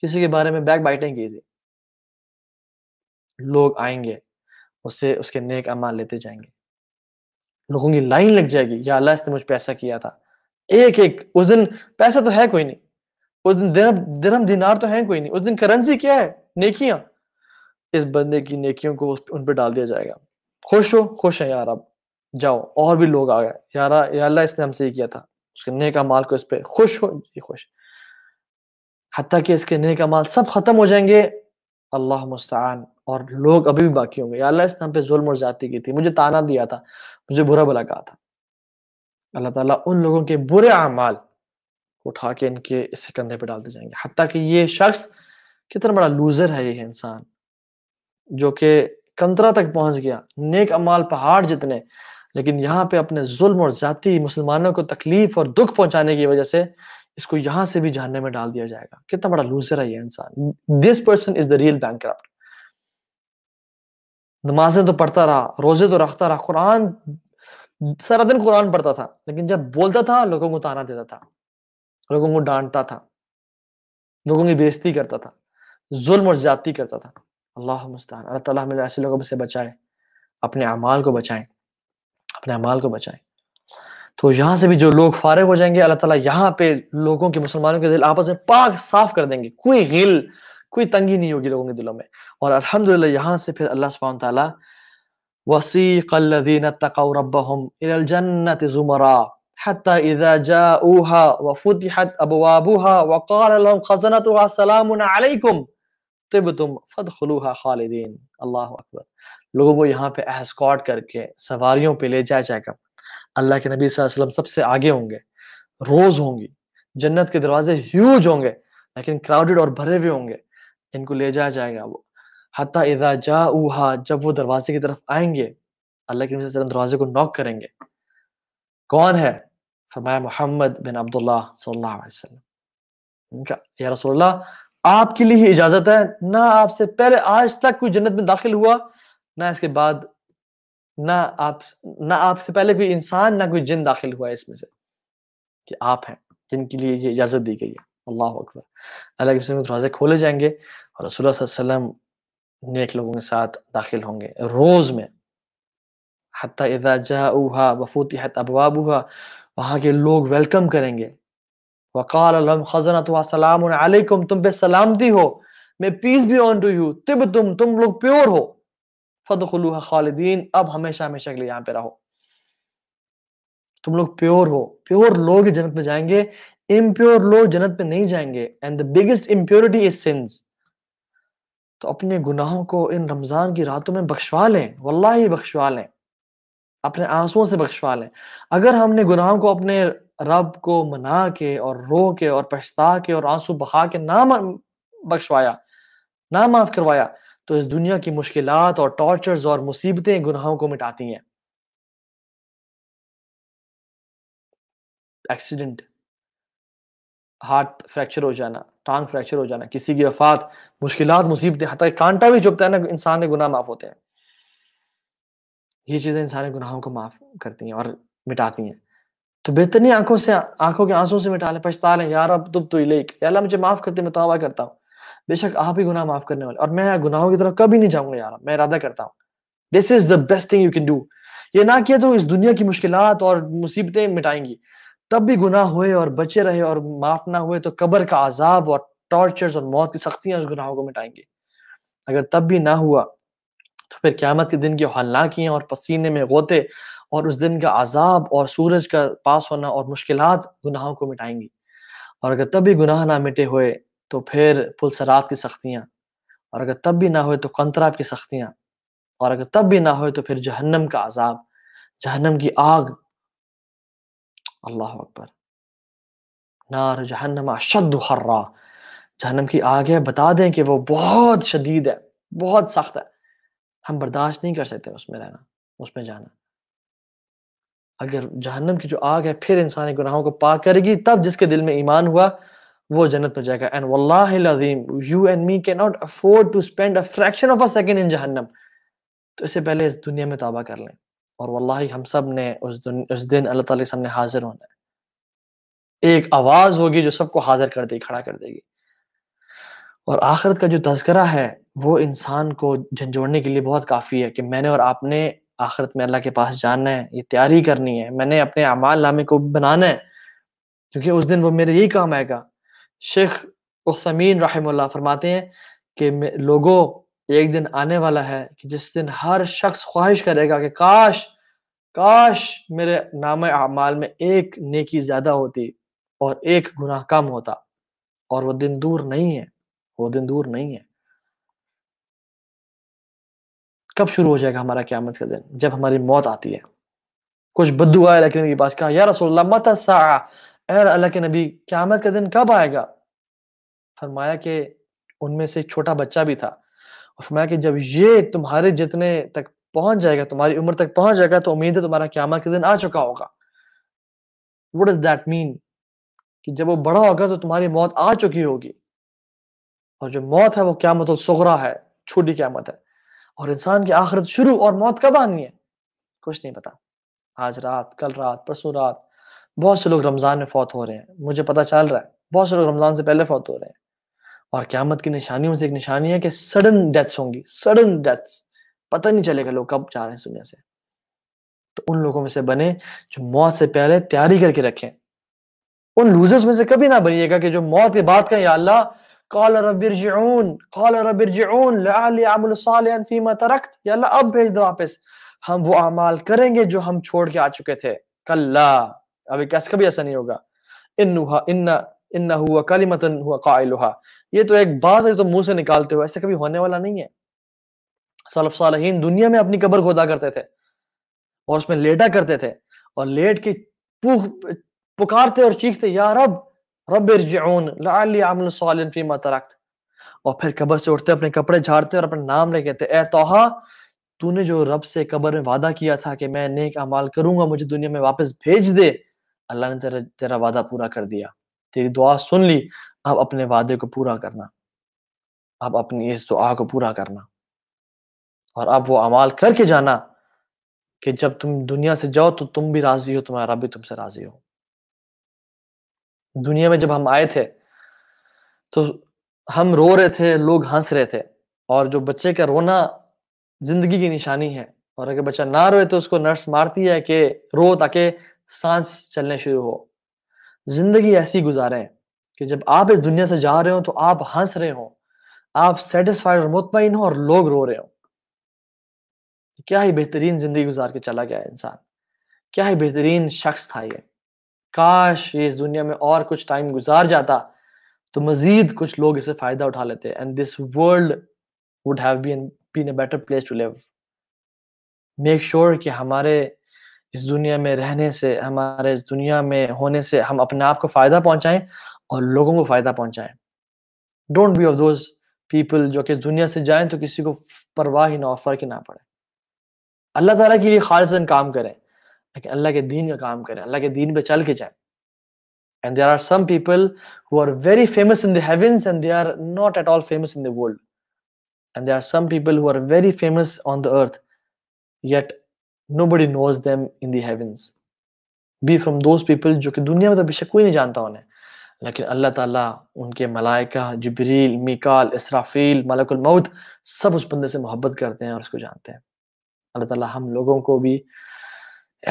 किसी के बारे में बैक बाइटें की थी लोग आएंगे उससे उसके नेक अमाल लेते जाएंगे लोगों की लाइन लग जाएगी या अल्लाह इसने मुझ पैसा किया था एक एक उस दिन पैसा तो है कोई नहीं उस दिन दिरम दिरम दिनार तो है कोई नहीं उस दिन करेंसी क्या है नेकियां इस बंदे की नेकियों को उन पर डाल दिया जाएगा खुश हो खुश है यार अब जाओ और भी लोग आ गए यारा इसने हमसे ये किया था उसके का माल को इस पर खुश हो ये खुश हती कि इसके का माल सब खत्म हो जाएंगे अल्लाह मुस्तान और लोग अभी भी बाकी होंगे अल्लाह इसने हम पे जुल्म और जाती की थी मुझे ताना दिया था मुझे बुरा भला कहा था अल्लाह ताला उन लोगों के बुरे अमाल उठा के इनके इसे कंधे पे डालते जाएंगे हती कि ये शख्स कितना बड़ा लूजर है ये इंसान जो कि कंतरा तक पहुंच गया नेक अमाल पहाड़ जितने लेकिन यहाँ पे अपने जुल्म और जाति मुसलमानों को तकलीफ और दुख पहुंचाने की वजह से इसको यहाँ से भी जानने में डाल दिया जाएगा कितना बड़ा लूजर है ये इंसान this person is the real bank नमाजें तो पढ़ता रहा रोजे तो रखता रहा कुरान सारा दिन कुरान पढ़ता था लेकिन जब बोलता था लोगों को ताना देता था लोगों को डांटता था लोगों की बेइज्जती करता था जुल्म और ज्यादती करता था अल्लाह मुस्तान अल्लाह ऐसे लोगों से बचाए अपने अमाल को बचाएं अपने अमाल को बचाएं तो यहाँ से भी जो लोग फारग हो जाएंगे अल्लाह ताला यहाँ पे लोगों के मुसलमानों के दिल आपस में पाक साफ कर देंगे कोई गिल कोई तंगी नहीं होगी लोगों के दिलों में और अल्हम्दुलिल्लाह यहाँ से फिर अल्लाह सुबहान ताला وسيق الذين اتقوا ربهم إلى الجنة زمرا حتى إذا جاءوها وفتحت أبوابها وقال لهم خزنتها سلام عليكم طبتم فادخلوها خالدين الله أكبر लोगों को यहाँ पे एस्कॉट करके सवारियों पे ले जाया जाएगा अल्लाह के नबी वसल्लम सबसे आगे होंगे रोज होंगी जन्नत के दरवाजे ह्यूज होंगे लेकिन क्राउडेड और भरे हुए होंगे इनको ले जाया जाएगा वो हता इदा जा उहा जब वो दरवाजे की तरफ आएंगे अल्लाह के नबी दरवाजे को नॉक करेंगे कौन है फरमाया मोहम्मद बिन अब्दुल्ला सल्लल्लाहु अलैहि वसल्लम इनका या रसूलुल्लाह आपके लिए ही इजाजत है ना आपसे पहले आज तक कोई जन्नत में दाखिल हुआ ना इसके बाद ना आप ना आपसे पहले कोई इंसान ना कोई जिन दाखिल हुआ है इसमें से कि आप हैं जिनके लिए ये इजाज़त दी गई है अल्लाह अकबर अल्लाह के दरवाजे खोले जाएंगे और रसोल्लाम नेक लोगों के साथ दाखिल होंगे रोज़ में हती इदा जाऊहा वफूती वहाँ के लोग वेलकम करेंगे वक़ाल खजना सलाम तुम पे सलामती हो may peace be unto you तिब तुम तुम लोग प्योर हो फतखलूह खालिदीन अब हमेशा हमेशा के लिए यहाँ पे रहो तुम लोग प्योर हो प्योर लोग जन्नत में जाएंगे इम्प्योर लोग जन्नत में नहीं जाएंगे and the biggest impurity is sins तो अपने गुनाहों को इन रमजान की रातों में बख्शवा लें ही बख्शवा लें अपने आंसुओं से बख्शवा लें अगर हमने गुनाहों को अपने रब को मना के और रो के और पछता के और आंसू बहा के ना बख्शवाया ना माफ करवाया तो इस दुनिया की मुश्किल और टॉर्चर्स और मुसीबतें गुनाहों को मिटाती हैं एक्सीडेंट हार्ट फ्रैक्चर हो जाना टांग फ्रैक्चर हो जाना किसी की वफात मुश्किल मुसीबतें हत्या कांटा भी चुपता है ना इंसान के गुनाह माफ होते हैं ये चीजें इंसान के गुनाहों को माफ करती हैं और मिटाती हैं तो बेहतरीन आंखों से आंखों के आंसू से मिटा लें पछता लें यार अब तुम तो इलेक मुझे माफ करते मैं तोबा करता हूँ बेशक आप ही गुनाह माफ करने वाले और मैं गुनाहों की तरफ कभी नहीं जाऊंगा यार मैं इरादा करता हूँ this is the best thing you can do ये ना किया तो इस दुनिया की मुश्किल और मुसीबतें मिटाएंगी तब भी गुनाह हुए और बचे रहे और माफ ना हुए तो कबर का आजाब और टॉर्चर्स और मौत की सख्तियां उस गुनाहों को मिटाएंगे अगर तब भी ना हुआ तो फिर क्यामत के दिन की किए और पसीने में गोते और उस दिन का आजाब और सूरज का पास होना और मुश्किल गुनाहों को मिटाएंगी और अगर तब भी गुनाह ना मिटे हुए तो फिर पुलसरात की सख्तियाँ और अगर तब भी ना हो तो कंतराब की सख्तियाँ और अगर तब भी ना हो तो फिर जहन्नम का अजाब जहन्नम की आग अल्लाह अकबर नार जहन्नम अशद हर्रा जहन्नम की आग है बता दें कि वो बहुत शदीद है बहुत सख्त है हम बर्दाश्त नहीं कर सकते उसमें रहना उसमें जाना अगर जहन्नम की जो आग है फिर इंसानी गुनाहों को पा करेगी तब जिसके दिल में ईमान हुआ वो जन्नत में जाएगा एंड वल्लाजीम you and me cannot afford to spend a fraction of a second in जहन्नम तो इससे पहले इस दुनिया में तबाह कर लें और वल्लाही हम सब ने उस दिन उस दिन अल्लाह ताली सामने हाजिर होना है एक आवाज होगी जो सबको हाजिर कर देगी खड़ा कर देगी और आखिरत का जो तस्करा है वो इंसान को झंझोड़ने के लिए बहुत काफ़ी है कि मैंने और आपने आखिरत में अल्लाह के पास जाना है ये तैयारी करनी है मैंने अपने अमाल नामे को बनाना है क्योंकि उस दिन वो मेरे यही काम आएगा शेख उसमीन रहमल्ला फरमाते हैं कि लोगों एक दिन आने वाला है कि जिस दिन हर शख्स ख्वाहिश करेगा कि काश काश मेरे नाम अमाल में एक नेकी ज्यादा होती और एक गुनाह कम होता और वो दिन दूर नहीं है वो दिन दूर नहीं है कब शुरू हो जाएगा हमारा क्यामत का दिन जब हमारी मौत आती है कुछ बदुआ लेकिन पास कहा यार रसोल्ला मत अरे अल्लाह के नबी क्यामत का दिन कब आएगा फरमाया कि उनमें से एक छोटा बच्चा भी था फरमाया कि जब ये तुम्हारे जितने तक पहुंच जाएगा तुम्हारी उम्र तक पहुंच जाएगा तो उम्मीद है तुम्हारा क्यामत के दिन आ चुका होगा वट इज दैट मीन कि जब वो बड़ा होगा तो तुम्हारी मौत आ चुकी होगी और जो मौत है वो क्या मतलब सुगरा है छोटी क्यामत है और इंसान की आखिरत शुरू और मौत कब आनी है कुछ नहीं पता आज रात कल रात परसों रात बहुत से लोग रमज़ान में फौत हो रहे हैं मुझे पता चल रहा है बहुत से लोग रमज़ान से पहले फौत हो रहे हैं और क्यामत की निशानियों से एक निशानी है कि सडन डेथ्स होंगी सडन डेथ्स पता नहीं चलेगा लोग कब जा रहे हैं दुनिया से तो उन लोगों में से बने जो मौत से पहले तैयारी करके रखें उन लूजर्स में से कभी ना बनिएगा कि जो मौत के बाद का या अल्लाह कॉल रबिरजून कॉल रबिरजून फीमा तरक्त या अल्लाह अब भेज दो वापस हम वो अमाल करेंगे जो हम छोड़ के आ चुके थे कल्ला अभी कैसे कभी ऐसा नहीं होगा इन्नुहा इन्ना इन्ना हुआ कालिमतन हुआ काइलुहा ये तो एक बात है तो मुंह से निकालते हो ऐसे कभी होने वाला नहीं है सलफ साल दुनिया में अपनी कब्र खोदा करते थे और उसमें लेटा करते थे और लेट के पुख पुकारते और चीखते या रब रब फीमा तरक्त और फिर कब्र से उठते अपने कपड़े झाड़ते और अपना नाम लेके कहते ए तोहा तूने जो रब से कब्र में वादा किया था कि मैं नेक अमाल करूंगा मुझे दुनिया में वापस भेज दे अल्लाह ने तेरा तेरा वादा पूरा कर दिया तेरी दुआ सुन ली अब अपने वादे को पूरा करना अब अपनी इस दुआ को पूरा करना और अब वो अमाल करके जाना कि जब तुम दुनिया से जाओ तो तुम भी राजी हो तुम्हारा रब भी तुमसे राजी हो दुनिया में जब हम आए थे तो हम रो रहे थे लोग हंस रहे थे और जो बच्चे का रोना जिंदगी की निशानी है और अगर बच्चा ना रोए तो उसको नर्स मारती है कि रो ताकि सांस चलने शुरू हो जिंदगी ऐसी गुजारें कि जब आप इस दुनिया से जा रहे हो तो आप हंस रहे हो आप सेटिस्फाइड और मुतमिन हो और लोग रो रहे हो क्या ही बेहतरीन जिंदगी गुजार के चला गया इंसान क्या ही बेहतरीन शख्स था ये काश ये इस दुनिया में और कुछ टाइम गुजार जाता तो मजीद कुछ लोग इसे फायदा उठा लेते and this world would have been been a better place to live make sure कि हमारे इस दुनिया में रहने से हमारे इस दुनिया में होने से हम अपने आप को फायदा पहुंचाएं और लोगों को फायदा पहुंचाएं don't be of those people जो कि इस दुनिया से जाएं तो किसी को परवाह ही ना हो फर्क ना पड़े अल्लाह ताला के लिए खालसन काम करें लेकिन अल्लाह के दीन का काम करें अल्लाह के दीन पे चल के जाए and there are some people who are very famous in heavens they are not at all famous in the and there are some who are very famous on the earth yet nobody knows them in the heavens be from those people जो कि दुनिया में तो बेशक कोई नहीं जानता उन्हें लेकिन अल्लाह ताला उनके मलाइका जबरील मिकाल इसराफील मलकुल मौत सब उस बंदे से मोहब्बत करते हैं और उसको जानते हैं अल्लाह ताला हम लोगों को भी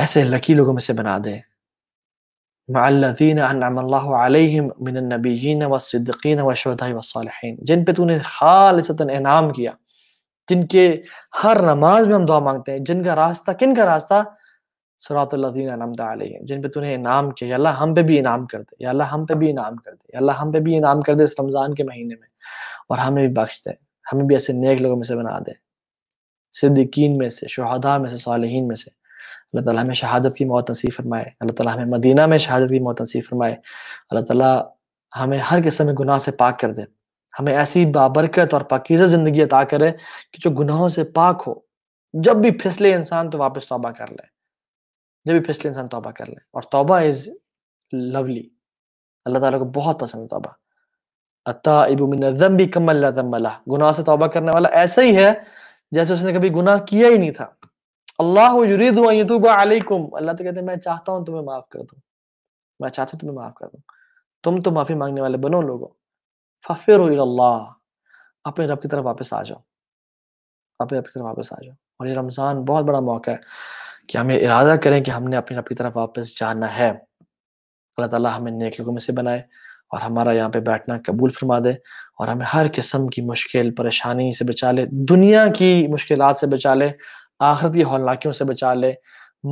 ऐसे लकी लोगों में से बना दे जिन पे तूने खालसतन इनाम किया जिनके हर नमाज में हम दुआ मांगते हैं जिनका रास्ता किन का रास्ता सरातुल्लिन जिन पे तूने इनाम किया अल्लाह हम पे भी इनाम कर दे अल्लाह हम पे भी इनाम कर दे अल्लाह हम पे भी इनाम कर दे इस रमज़ान के महीने में और हमें भी बख्श दे हमें भी ऐसे नेक लोगों में से बना दे सिद्दीकीन में से शहदा में से सालहीन में से अल्लाह ताला हमें शहादत की मौत नसीब फरमाए अल्लाह ताला हमें मदीना में शहादत की मौत नसीब फरमाए अल्लाह ताला हमें हर किस्म में गुनाह से पाक कर दे हमें ऐसी बाबरकत और पाकिजा जिंदगी अता करे कि जो गुनाहों से पाक हो जब भी फिसले इंसान तो वापस तोबा कर ले जब भी फिसले इंसान तोबा कर ले और तोबा इज लवली अल्लाह ताला को बहुत पसंद है तोबा अताबी कमल गुनाह से तोबा करने वाला ऐसा ही है जैसे उसने कभी गुनाह किया ही नहीं था अल्लाह अलैकुम अल्लाह तो कहते हैं मैं चाहता हूँ तुम्हें माफ कर दू मैं चाहता हूँ तुम्हें माफ कर दूँ तुम तो माफी मांगने वाले बनो लोगों फ़िर अल्लाह अपने रब की तरफ वापस आ जाओ अपने रब की तरफ वापस आ जाओ और ये रमज़ान बहुत बड़ा मौका है कि हमें इरादा करें कि हमने अपने रब की तरफ वापस जाना है अल्लाह ताला हमें नेक लोगों में से बनाए और हमारा यहाँ पे बैठना कबूल फरमा दे और हमें हर किस्म की मुश्किल परेशानी से बचा ले दुनिया की मुश्किल से बचा ले आखिरत की हौलनाकियों से बचा ले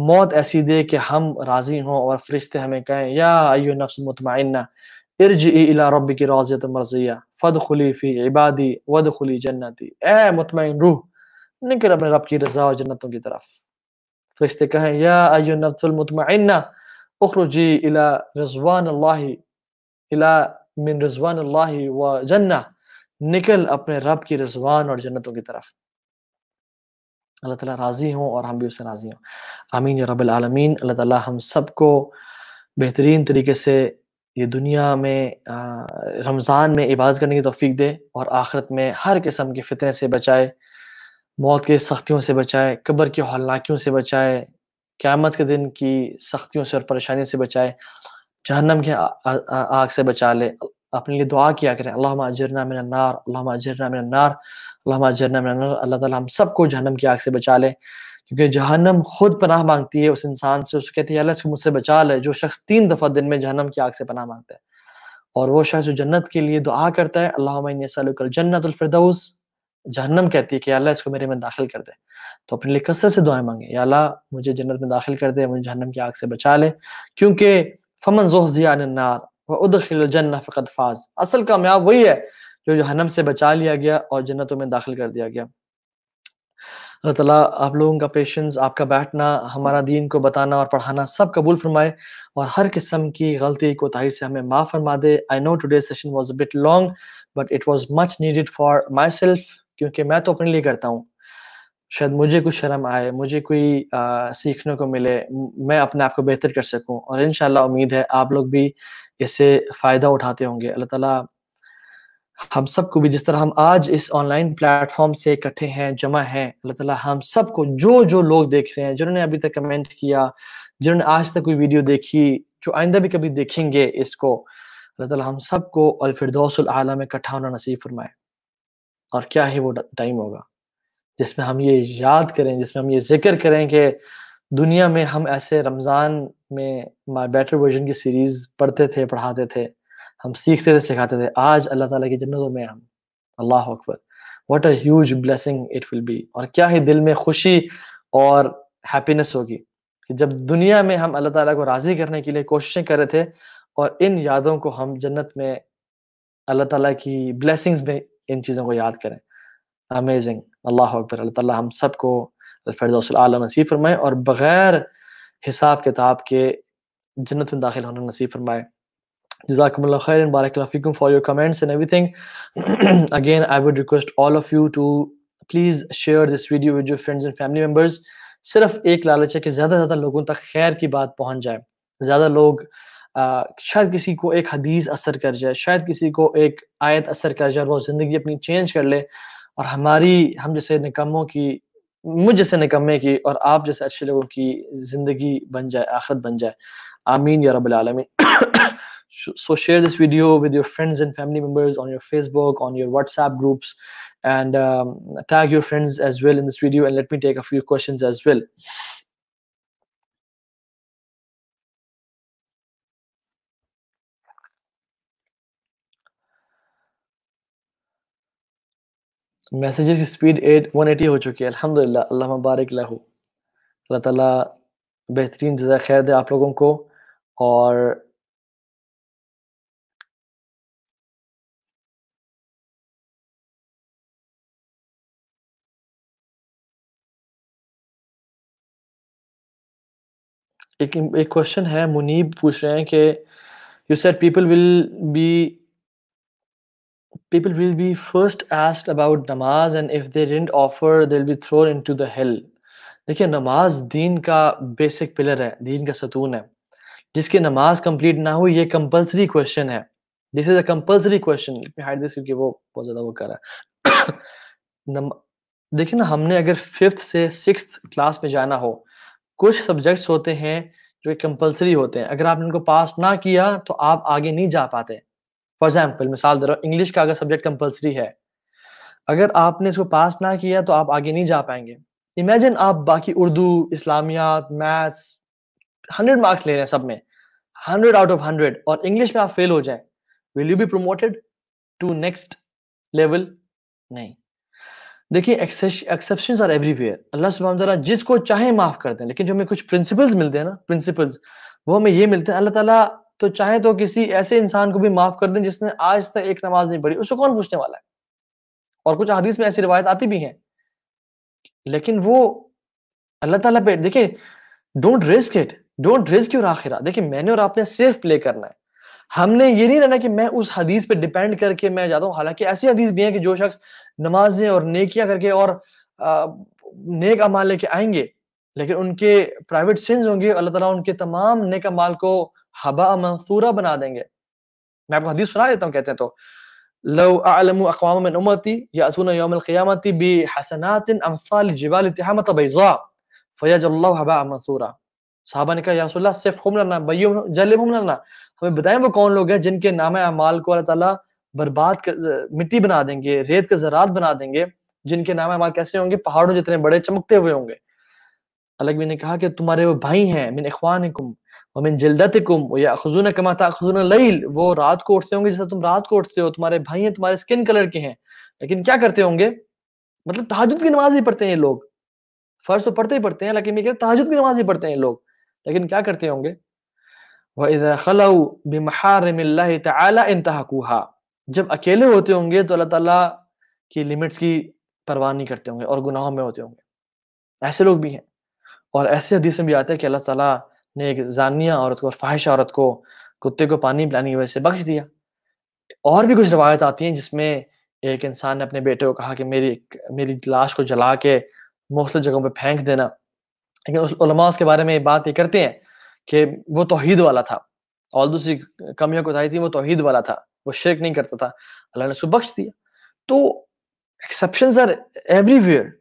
मौत ऐसी दे कि हम राज़ी हों और फरिश्ते हमें कहें या अयो नफ्स इला की मर्जिया फद खुली फी इबादी वद खुली जन्नती ए रूह निकल अपने रब की रजा और जन्नतों की तरफ फरिश्ते कहें या उखरुजी इला अल्लाह इला मिन अल्लाह व जन्ना निकल अपने रब की रजवान और जन्नतों की तरफ अल्लाह ताला राजी हों और हम भी उससे राजी हों आमीन या अल्लाह ताला हम सबको बेहतरीन तरीके से ये दुनिया में रमज़ान में इबादत करने की तोफीक दे और आखिरत में हर किस्म के फितने से बचाए मौत के सख्तियों से बचाए कब्र की हौलनाकियों से बचाए क़्यामत के दिन की सख्तियों से और परेशानियों से बचाए जहन्नम के आग से बचा ले अपने लिए दुआ किया करें अल्लाह अजरना नार अल्लाह अजरना नार अल्लाह अजरना नार अल्लाह ताला हम सबको जहन्नम की आग से बचा ले क्योंकि जहनम खुद पनाह मांगती है उस इंसान से उसको कहती है अल्लाह इसको मुझसे बचा ले जो शख्स तीन दफ़ा दिन में जहनम की आग से पनाह मांगता है और वो शख्स जो जन्नत के लिए दुआ करता है अल्लाह जन्नतफरदौस जहनम कहती है कि अल्लाह इसको मेरे में दाखिल कर दे तो अपने लिए कसर से दुआएं मांगे या अल्लाह मुझे जन्नत में दाखिल कर दे मुझे जहनम की आग से बचा ले क्योंकि फमन जोहजियानार व उदखिल फ़कत फाज असल कामयाब वही है जो जहनम से बचा लिया गया और जन्नतों में दाखिल कर दिया गया अल्लाह ताला आप लोगों का पेशेंस आपका बैठना हमारा दीन को बताना और पढ़ाना सब कबूल फरमाए और हर किस्म की गलती कोताही से हमें माफ़ फरमा दे I know today session was a bit long but it was much needed for myself क्योंकि मैं तो अपने लिए करता हूँ शायद मुझे कुछ शर्म आए मुझे कोई आ, सीखने को मिले मैं अपने आप को बेहतर कर सकूं और इन उम्मीद है आप लोग भी इससे फ़ायदा उठाते होंगे अल्लाह ताला हम सबको भी जिस तरह हम आज इस ऑनलाइन प्लेटफॉर्म से इकट्ठे हैं जमा हैं अल्लाह ताला हम सबको जो जो लोग देख रहे हैं जिन्होंने अभी तक कमेंट किया जिन्होंने आज तक कोई वीडियो देखी जो आइंदा भी कभी देखेंगे इसको अल्लाह ताला हम सबको फिर आला में इकट्ठा होना नसीब फरमाए और क्या ही वो टाइम होगा जिसमें हम ये याद करें जिसमें हम ये जिक्र करें कि दुनिया में हम ऐसे रमज़ान में माई बेटर वर्जन की सीरीज़ पढ़ते थे पढ़ाते थे हम सीखते थे सिखाते थे आज अल्लाह ताला की जन्नतों में हम अल्लाह अकबर what a blessing it will be और क्या ही दिल में खुशी और हैप्पीनेस होगी कि जब दुनिया में हम अल्लाह ताला को राज़ी करने के लिए कोशिशें कर रहे थे और इन यादों को हम जन्नत में अल्लाह ताला की ब्लेसिंग्स में इन चीज़ों को याद करें अमेजिंग अल्लाह अकबर अल्लाह ताला हम सबको फ़रदौसम नसीब फरमाए और बग़ैर हिसाब किताब के जन्नत में दाखिल होना नसीब फरमाए Jazakumullah khair and barakallahu for your comments and everything. Again, I would request all of you to please share this video with your friends and family members. सिर्फ एक लालच है कि ज़्यादा ज़्यादा लोगों तक खैर की बात पहुंच जाए ज़्यादा लोग आ, शायद किसी को एक हदीस असर कर जाए शायद किसी को एक आयत असर कर जाए और वो ज़िंदगी अपनी चेंज कर ले और हमारी हम जैसे निकमों की मुझ जैसे निकम्मे की और आप जैसे अच्छे लोगों की ज़िंदगी बन जाए आखरत बन जाए आमीन या रबालमीन so share this video with your friends and family members on your facebook on your whatsapp groups and um, tag your friends as well in this video and let me take a few questions as well Messages speed speed 180 one eighty हो चुकी है अल्हम्दुलिल्लाह अल्लाह मुबारक लहू अल्लाह ताला बेहतरीन जजा एक एक क्वेश्चन है मुनीब पूछ रहे हैं कि you said people will be people people will be first asked about namaz and if they didn't offer they'll be thrown into the hell देखिए नमाज दीन का बेसिक पिलर है दीन का सतून है जिसकी नमाज कंप्लीट ना हो ये कंपलसरी क्वेश्चन है this is a compulsory question hide this क्योंकि वो बहुत ज्यादा वो कर रहा है देखिए ना हमने अगर फिफ्थ से सिक्स क्लास में जाना हो कुछ सब्जेक्ट्स होते हैं जो कंपलसरी होते हैं अगर आपने उनको पास ना किया तो आप आगे नहीं जा पाते फॉर एग्जाम्पल मिसाल दे रहा हूँ इंग्लिश का अगर सब्जेक्ट कंपलसरी है अगर आपने इसको पास ना किया तो आप आगे नहीं जा पाएंगे इमेजिन आप बाकी उर्दू इस्लामियात मैथ्स हंड्रेड मार्क्स ले रहे हैं सब में हंड्रेड आउट ऑफ हंड्रेड और इंग्लिश में आप फेल हो जाए will you be promoted to next level नहीं देखिए एक्सेप्शन आर एवरीवेयर अल्लाह सुबह जिसको चाहे माफ कर दें लेकिन जो हमें कुछ प्रिंसिपल्स मिलते हैं ना प्रिंसिपल्स वो हमें ये मिलते हैं अल्लाह ताला तो चाहे तो किसी ऐसे इंसान को भी माफ कर दें जिसने आज तक एक नमाज नहीं पढ़ी उसको कौन पूछने वाला है और कुछ हदीस में ऐसी रिवायत आती भी हैं लेकिन वो अल्लाह ताला पे देखिए don't risk it don't risk your आखिरा देखिए मैंने और आपने सेफ प्ले करना है हमने ये नहीं रहना कि मैं उस हदीस पे डिपेंड करके मैं जाता हूँ हालांकि ऐसी हदीस भी है कि जो शख्स नमाजें और नेकियां करके और आ, नेक अमाल लेके आएंगे लेकिन उनके प्राइवेट सिंस होंगे अल्लाह ताला उनके तमाम नेक अमाल को हबा मंसूरा बना देंगे मैं आपको हदीस सुना देता हूँ कहते हैं तो लो आलम अकवाम उमती या असून योम क़यामती बी हसनातिन अम्साल जिबाल इतिहामत बैज़ा फयज अल्लाह हबा मंसूरा साहबा ने कहा या रसूलुल्लाह सिर्फ हम लड़ना बैयम जल्ले हम लड़ना तो हमें बताएं वो कौन लोग हैं जिनके नाम अमाल को अल्लाह ताला बर्बाद कर, मिट्टी बना देंगे रेत का जरात बना देंगे जिनके नाम अमाल कैसे होंगे पहाड़ों जितने बड़े चमकते हुए होंगे अलग ने कहा कि तुम्हारे वो भाई हैं मिन इखवान मिन जिलदत कुम या खजून कमा था खजून लईल वो रात को उठते होंगे जैसा तुम रात को उठते हो तुम्हारे भाई हैं तुम्हारे स्किन कलर के हैं लेकिन क्या करते होंगे मतलब तहजुद की नमाज ही पढ़ते हैं ये लोग फर्ज तो पढ़ते ही पढ़ते हैं लेकिन मैं कहता तहजुद की नमाज ही पढ़ते हैं ये लोग लेकिन क्या करते होंगे वज़ा खलऊ बमहारमिल्ल तला इंतहाकूहा जब अकेले होते होंगे तो अल्लाह ताला की लिमिट्स की परवाह नहीं करते होंगे और गुनाहों में होते होंगे ऐसे लोग भी हैं और ऐसे हदीस में भी आता है कि अल्लाह ताला ने एक जानिया औरत को और फाहिश औरत को कुत्ते को पानी पिलाने की वजह से बख्श दिया और भी कुछ रवायत आती हैं जिसमें एक इंसान ने अपने बेटे को कहा कि मेरी मेरी लाश को जला के मुख्तु जगहों पर फेंक देना लेकिन उलमा उसके बारे में बात ये करते हैं कि वो तोहहीद वाला था और दूसरी कमियों को थी वो तोहहीद वाला था वो शेक नहीं करता था अल्लाह ने उसको बख्श दिया तो एक्सेप्शन आर एवरीवेयर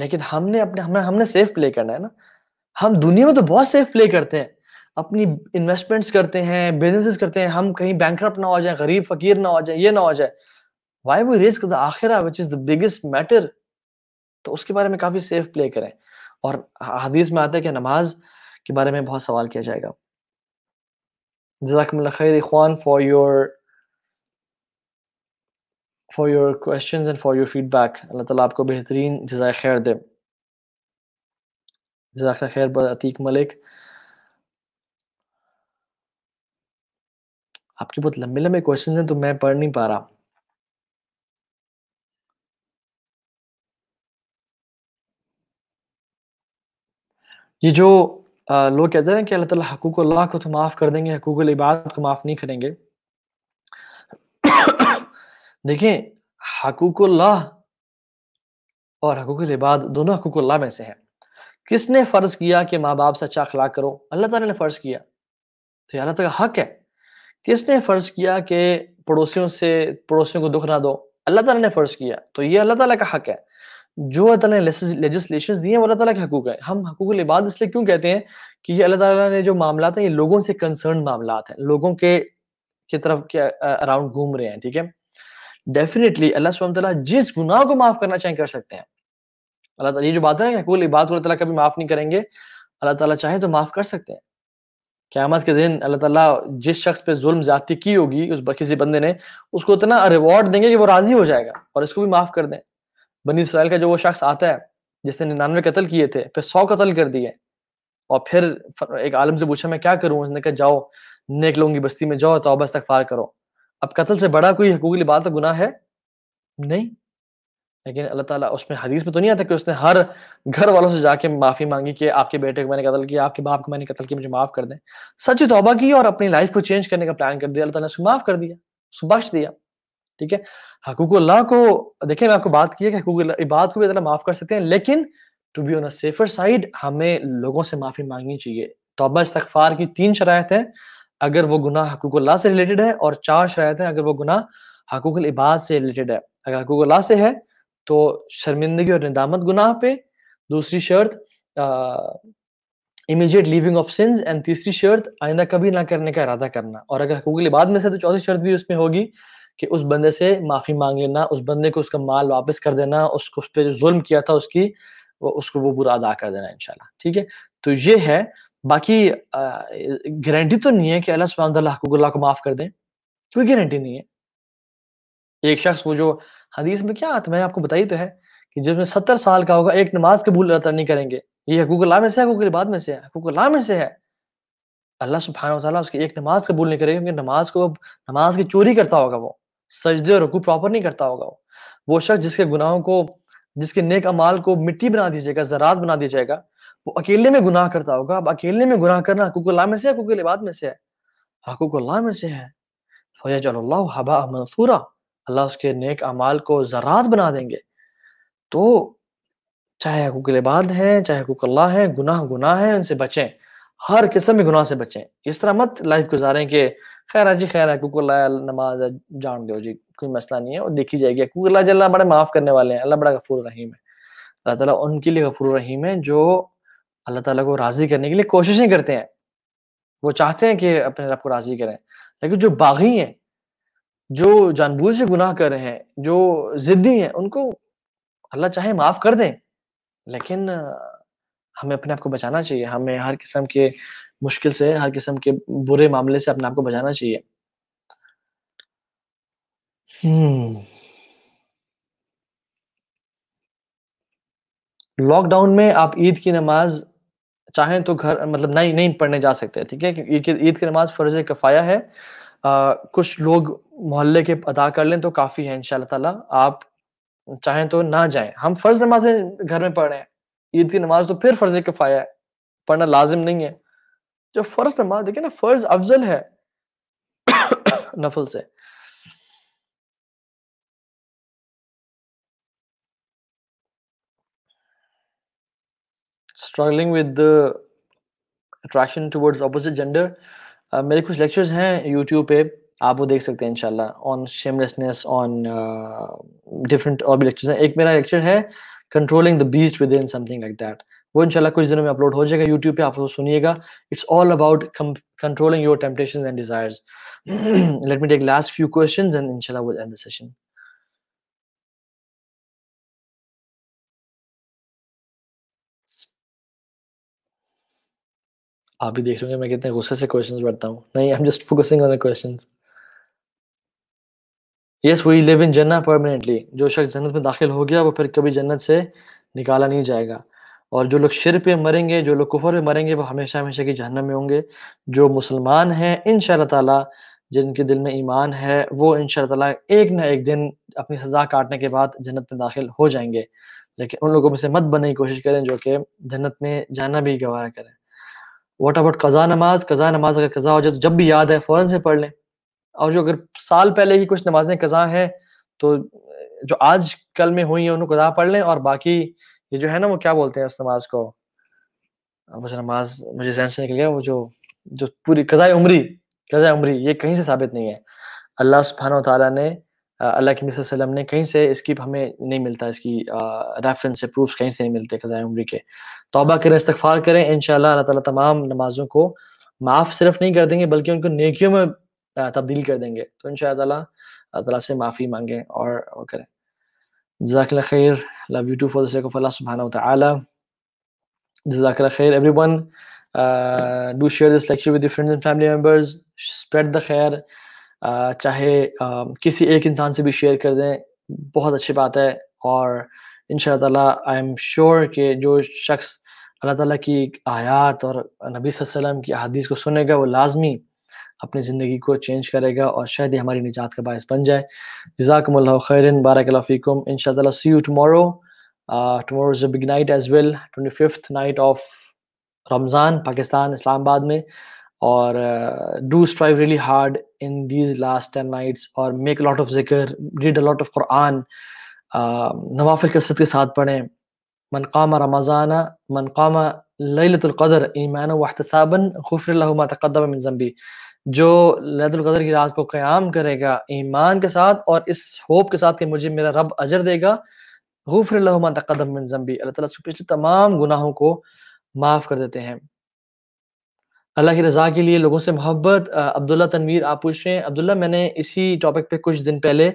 लेकिन हमने अपने हमें हमने सेफ प्ले करना है ना हम दुनिया में तो बहुत सेफ प्ले करते हैं अपनी इन्वेस्टमेंट्स करते हैं बिजनेसेस करते हैं हम कहीं बैंक ना हो जाए गरीब फकीर ना हो जाए ये ना हो जाए वाई वी रिस्क द आखिरा which is the biggest matter तो उसके बारे में काफी सेफ प्ले करें और हदीस में आता है कि नमाज के बारे में बहुत सवाल किया जाएगा जजाकमल खैर इखवान for your for your question and for your feedback Allah तला आपको बेहतरीन जजाय खैर दे जजाक खैर अतीक मलिक आपके बहुत लंबे लंबे क्वेश्चन हैं तो मैं पढ़ नहीं पा रहा ये जो लोग कहते हैं कि अल्लाह ताला हकूक अल्लाह को तो माफ़ कर देंगे हकूक इबादत को माफ़ नहीं करेंगे देखें हकूक अल्लाह और हकूक इबाद दोनों हकूक अल्लाह में से है किसने फ़र्ज़ किया कि माँ बाप से अच्छा अखलाक करो अल्लाह ताला ने फ़र्ज़ किया तो अल्लाह तक हक है किसने फ़र्ज़ किया कि पड़ोसियों से पड़ोसियों को दुख ना दो अल्लाह ताला ने फ़र्ज़ किया तो ये अल्लाह ताला का हक है जो अल्लाह ने लेजिस्लेशन दी हैं वो अल्लाह के हकूक है हम हकूक लिबाद इसलिए क्यों कहते हैं कि ये अल्लाह ताला ने जो मामला है ये लोगों से कंसर्न मामला है लोगों के की तरफ के अराउंड घूम रहे हैं ठीक है डेफिनेटली अल्लाह सुबह जिस गुनाह को माफ करना चाहें कर सकते हैं अल्लाह ताला ये जो बात है हकूक लिबाद को अल्लाह कभी माफ नहीं करेंगे अल्लाह ताला चाहे तो माफ कर सकते हैं क़्यामत के दिन अल्लाह ताला जिस शख्स पे जुल्म ज्यादा की होगी उस किसी बंदे ने उसको इतना रिवॉर्ड देंगे कि वो राज़ी हो जाएगा और इसको भी माफ़ कर दें बनी इसराइल का जो वो शख्स आता है जिसने निन्यानवे कत्ल किए थे फिर सौ कत्ल कर दिए और फिर एक आलम से पूछा मैं क्या करूं उसने कहा जाओ नेक लोगों की बस्ती में जाओ तो बस तक फार करो अब कत्ल से बड़ा कोई हकूक बात गुना है नहीं लेकिन अल्लाह ताला उसमें हदीस में तो नहीं आता कि उसने हर घर वालों से जाके माफ़ी मांगी कि आपके बेटे को मैंने कत्ल किया आपके बाप को मैंने कत्ल किया मुझे माफ़ कर दें सच तौबा की और अपनी लाइफ को चेंज करने का प्लान कर दिया अल्लाह ताला ने माफ़ कर दिया उसको बख्श दिया ठीक है हकूक हाँ, अल्लाह को देखिए मैं आपको बात की है कि बात को भी अल्लाह माफ कर सकते हैं लेकिन to be on a safer side हमें लोगों से माफी मांगनी चाहिए तोबा इस्तफार की तीन शरात है अगर वो गुना हकूक अल्लाह से रिलेटेड है और चार शरात है अगर वो गुना हकूक इबाद से रिलेटेड है अगर हकूक अल्लाह से है तो शर्मिंदगी और निदामत गुनाह पे दूसरी शर्त immediate leaving of sins and तीसरी शर्त आइंदा कभी ना करने का इरादा करना और अगर हकूक इबाद में से तो चौथी शर्त भी उसमें होगी कि उस बंदे से माफ़ी मांग लेना उस बंदे को उसका माल वापस कर देना उसको उस पर जो जुल्म किया था उसकी वो उसको वो बुरा अदा कर देना इनशाला ठीक है तो ये है बाकी गारंटी तो नहीं है कि अल्लाह सुबह को माफ़ कर दें कोई गारंटी नहीं है एक शख्स वो जो हदीस में क्या आता है आपको बताई तो है कि जिसमें सत्तर साल का होगा एक नमाज कबूल अल्लाह नहीं करेंगे ये अल्लाह में से है हकूक इबाद में से है अल्लाह में से है अल्लाह सुबहान उसकी एक नमाज कबूल नहीं करेगा क्योंकि नमाज को नमाज की चोरी करता होगा वो सजदे और रुकू प्रॉपर नहीं करता होगा वो शख्स जिसके गुनाहों को जिसके नेक अमाल को मिट्टी बना दीजिएगा जरात बना दिया जाएगा वो अकेले में गुनाह करता होगा अब अकेले में गुनाह करना अल्लाह में से हकूक इबाद में से है अल्लाह में से है हबा मंसूरा अल्लाह उसके नेक अमाल को जरात बना देंगे तो चाहे हकूक लिबाद है चाहे हकूक अल्लाह है गुनाह गुनाह है उनसे बचें हर किस्म में गुनाह से बचें इस तरह मत लाइफ गुजारें कि खैर जी खैर है कुकर ला नमाज है जान दो जी कोई मसला नहीं है और देखी जाएगी क्योंकि अल्लाह जी बड़े माफ़ करने वाले हैं अल्लाह बड़ा गफूर रहीम है अल्लाह ताला उनके लिए गफूर रहीम है जो अल्लाह ताला को राज़ी करने के लिए कोशिशें करते हैं वो चाहते हैं कि अपने रब को राज़ी करें लेकिन जो बागी हैं जो जानबूझ से गुनाह कर रहे हैं जो ज़िद्दी हैं उनको अल्लाह चाहे माफ़ कर दें लेकिन हमें अपने आप को बचाना चाहिए हमें हर किस्म के मुश्किल से हर किस्म के बुरे मामले से अपने आप को बचाना चाहिए हम्म। Lockdown hmm. में आप ईद की नमाज चाहें तो घर मतलब नहीं नहीं पढ़ने जा सकते ठीक है क्योंकि ईद की नमाज फर्ज कफाया है आ, कुछ लोग मोहल्ले के अदा कर लें तो काफी है इनशा ताला आप चाहें तो ना जाएं हम फर्ज नमाजें घर में पढ़ रहे हैं ईद की नमाज तो फिर फर्ज कफाया है पढ़ना लाजिम नहीं है जो फर्ज नमाज देखे ना फर्ज अफजल है नफल से struggling with attraction towards opposite gender मेरे कुछ लेक्चर्स हैं यूट्यूब पे आप वो देख सकते हैं इनशाला ऑन शेमलेसनेस ऑन डिफरेंट और भी लेक्चर्स हैं एक मेरा लेक्चर है controlling the beast within something like that वो इंशाल्लाह कुछ दिनों में अपलोड हो जाएगा यूट्यूब पे आप उसको सुनिएगा it's all about controlling your temptation and desires let me take last few question and इनशाला विल एंड द सेशन आप भी देख रहे होंगे मैं कितने गुस्से से क्वेश्चंस पढ़ता हूँ नहीं I am just focusing on the questions yes we live in जन्नत परमानेंटली जो शख्स जन्नत में दाखिल हो गया वो फिर कभी जन्नत से निकाला नहीं जाएगा और जो लोग शिर पे मरेंगे जो लोग कुफर पे मरेंगे वो हमेशा हमेशा की जहन्नम में होंगे जो मुसलमान हैं इन ताला जिनके दिल में ईमान है वो इन ताला एक ना एक दिन अपनी सजा काटने के बाद जन्नत में दाखिल हो जाएंगे लेकिन उन लोगों में से मत बनने की कोशिश करें जो कि जन्नत में जाना भी गवारा करें वट अबाउट कज़ा नमाज कज़ा नमाज अगर कज़ा हो जाए तो जब भी याद है फ़ौरन से पढ़ लें और जो अगर साल पहले ही कुछ नमाजें कज़ा हैं तो जो आज कल में हुई हैं उनको कज़ा पढ़ लें और बाकी ये जो है ना वो क्या बोलते हैं उस नमाज को मुझे नमाज मुझे जहन से निकल गया वो जो जो पूरी कज़ाए उमरी कज़ाए उमरी ये कहीं से साबित नहीं है अल्लाह सुबहान तला ने अल्लाह के मिसम ने कहीं से इसकी हमें नहीं मिलता इसकी रेफरेंस से प्रूफ कहीं से नहीं मिलते ख़ज़ाए उम्री के तोबा करें इस्तफ़ार करें इन अल्लाह ताला तमाम नमाजों को माफ़ सिर्फ नहीं कर देंगे बल्कि उनको नेकियों में तब्दील कर देंगे तो इन शाह से माफ़ी मांगें और, वो करें Jazakallah khair. Love you too for the sake of Allah subhanahu wa ta'ala. Jazakallah khair. Everyone, uh, do share this lecture with your friends and family members. Spread the khair. Uh, चाहे uh, किसी एक इंसान से भी share कर दें बहुत अच्छी बात है और इन आई एम श्योर कि जो शख्स अल्लाह ताला की आयात और नबी वसल्लम की अदीस को सुनेगा वो लाजमी अपनी ज़िंदगी को चेंज करेगा और शायद ही हमारी निजात का बायस बन जाए जजाकमल्ला खैरिन बारकलाफ़ीकुम इन see you tomorrow tomorrow is a big night as well twenty fifth night of Ramzan Pakistan Islamabad में और do strive really hard in these last ten nights और मेक लॉट ऑफ जिक्र read a lot of Quran नवाफिल कसरत के साथ पढ़ें मनकाम रमज़ाना मनकाम लतुल्क़दर ईमान वहतसाबन खुफर तकदम zombie जो लदुल्कदर की रात को क्याम करेगा ईमान के साथ और इस होप के साथ कि मुझे मेरा रब अजर देगा गुफर तकदम मिन जम्बी अल्लाह ताला पिछले तमाम गुनाहों को माफ़ कर देते हैं अल्लाह की रजा के लिए लोगों से मोहब्बत अब्दुल्ला तनवीर आप पूछ रहे हैं अब्दुल्ला मैंने इसी टॉपिक पे कुछ दिन पहले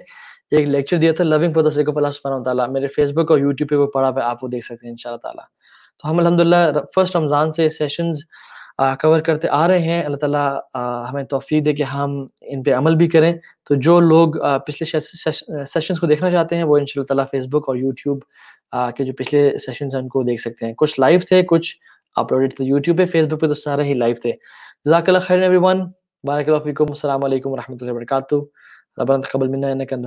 एक लेक्चर दिया था लविंग फॉर मेरे फेसबुक और यूट्यूब पे वो पड़ा हुआ आप वो देख सकते हैं इन ताला तो हम अलहमदिल्ला फर्स्ट रमज़ान से सेशंस कवर करते आ रहे हैं अल्लाह ताला हमें तोफ़ी दे कि हम इन पे अमल भी करें तो जो लोग पिछले सेशंस को देखना चाहते हैं वो इन ताला फेसबुक और यूट्यूब के जो पिछले सेशंस हैं उनको देख सकते हैं कुछ लाइव थे कुछ अपलोडेड थे यूट्यूब पे फेसबुक पे तो सारे ही लाइव थे जजाकल्ला खैर एवरी वन बारकल्लाफ़ीकम असल वरहमल तकबल मिन्ना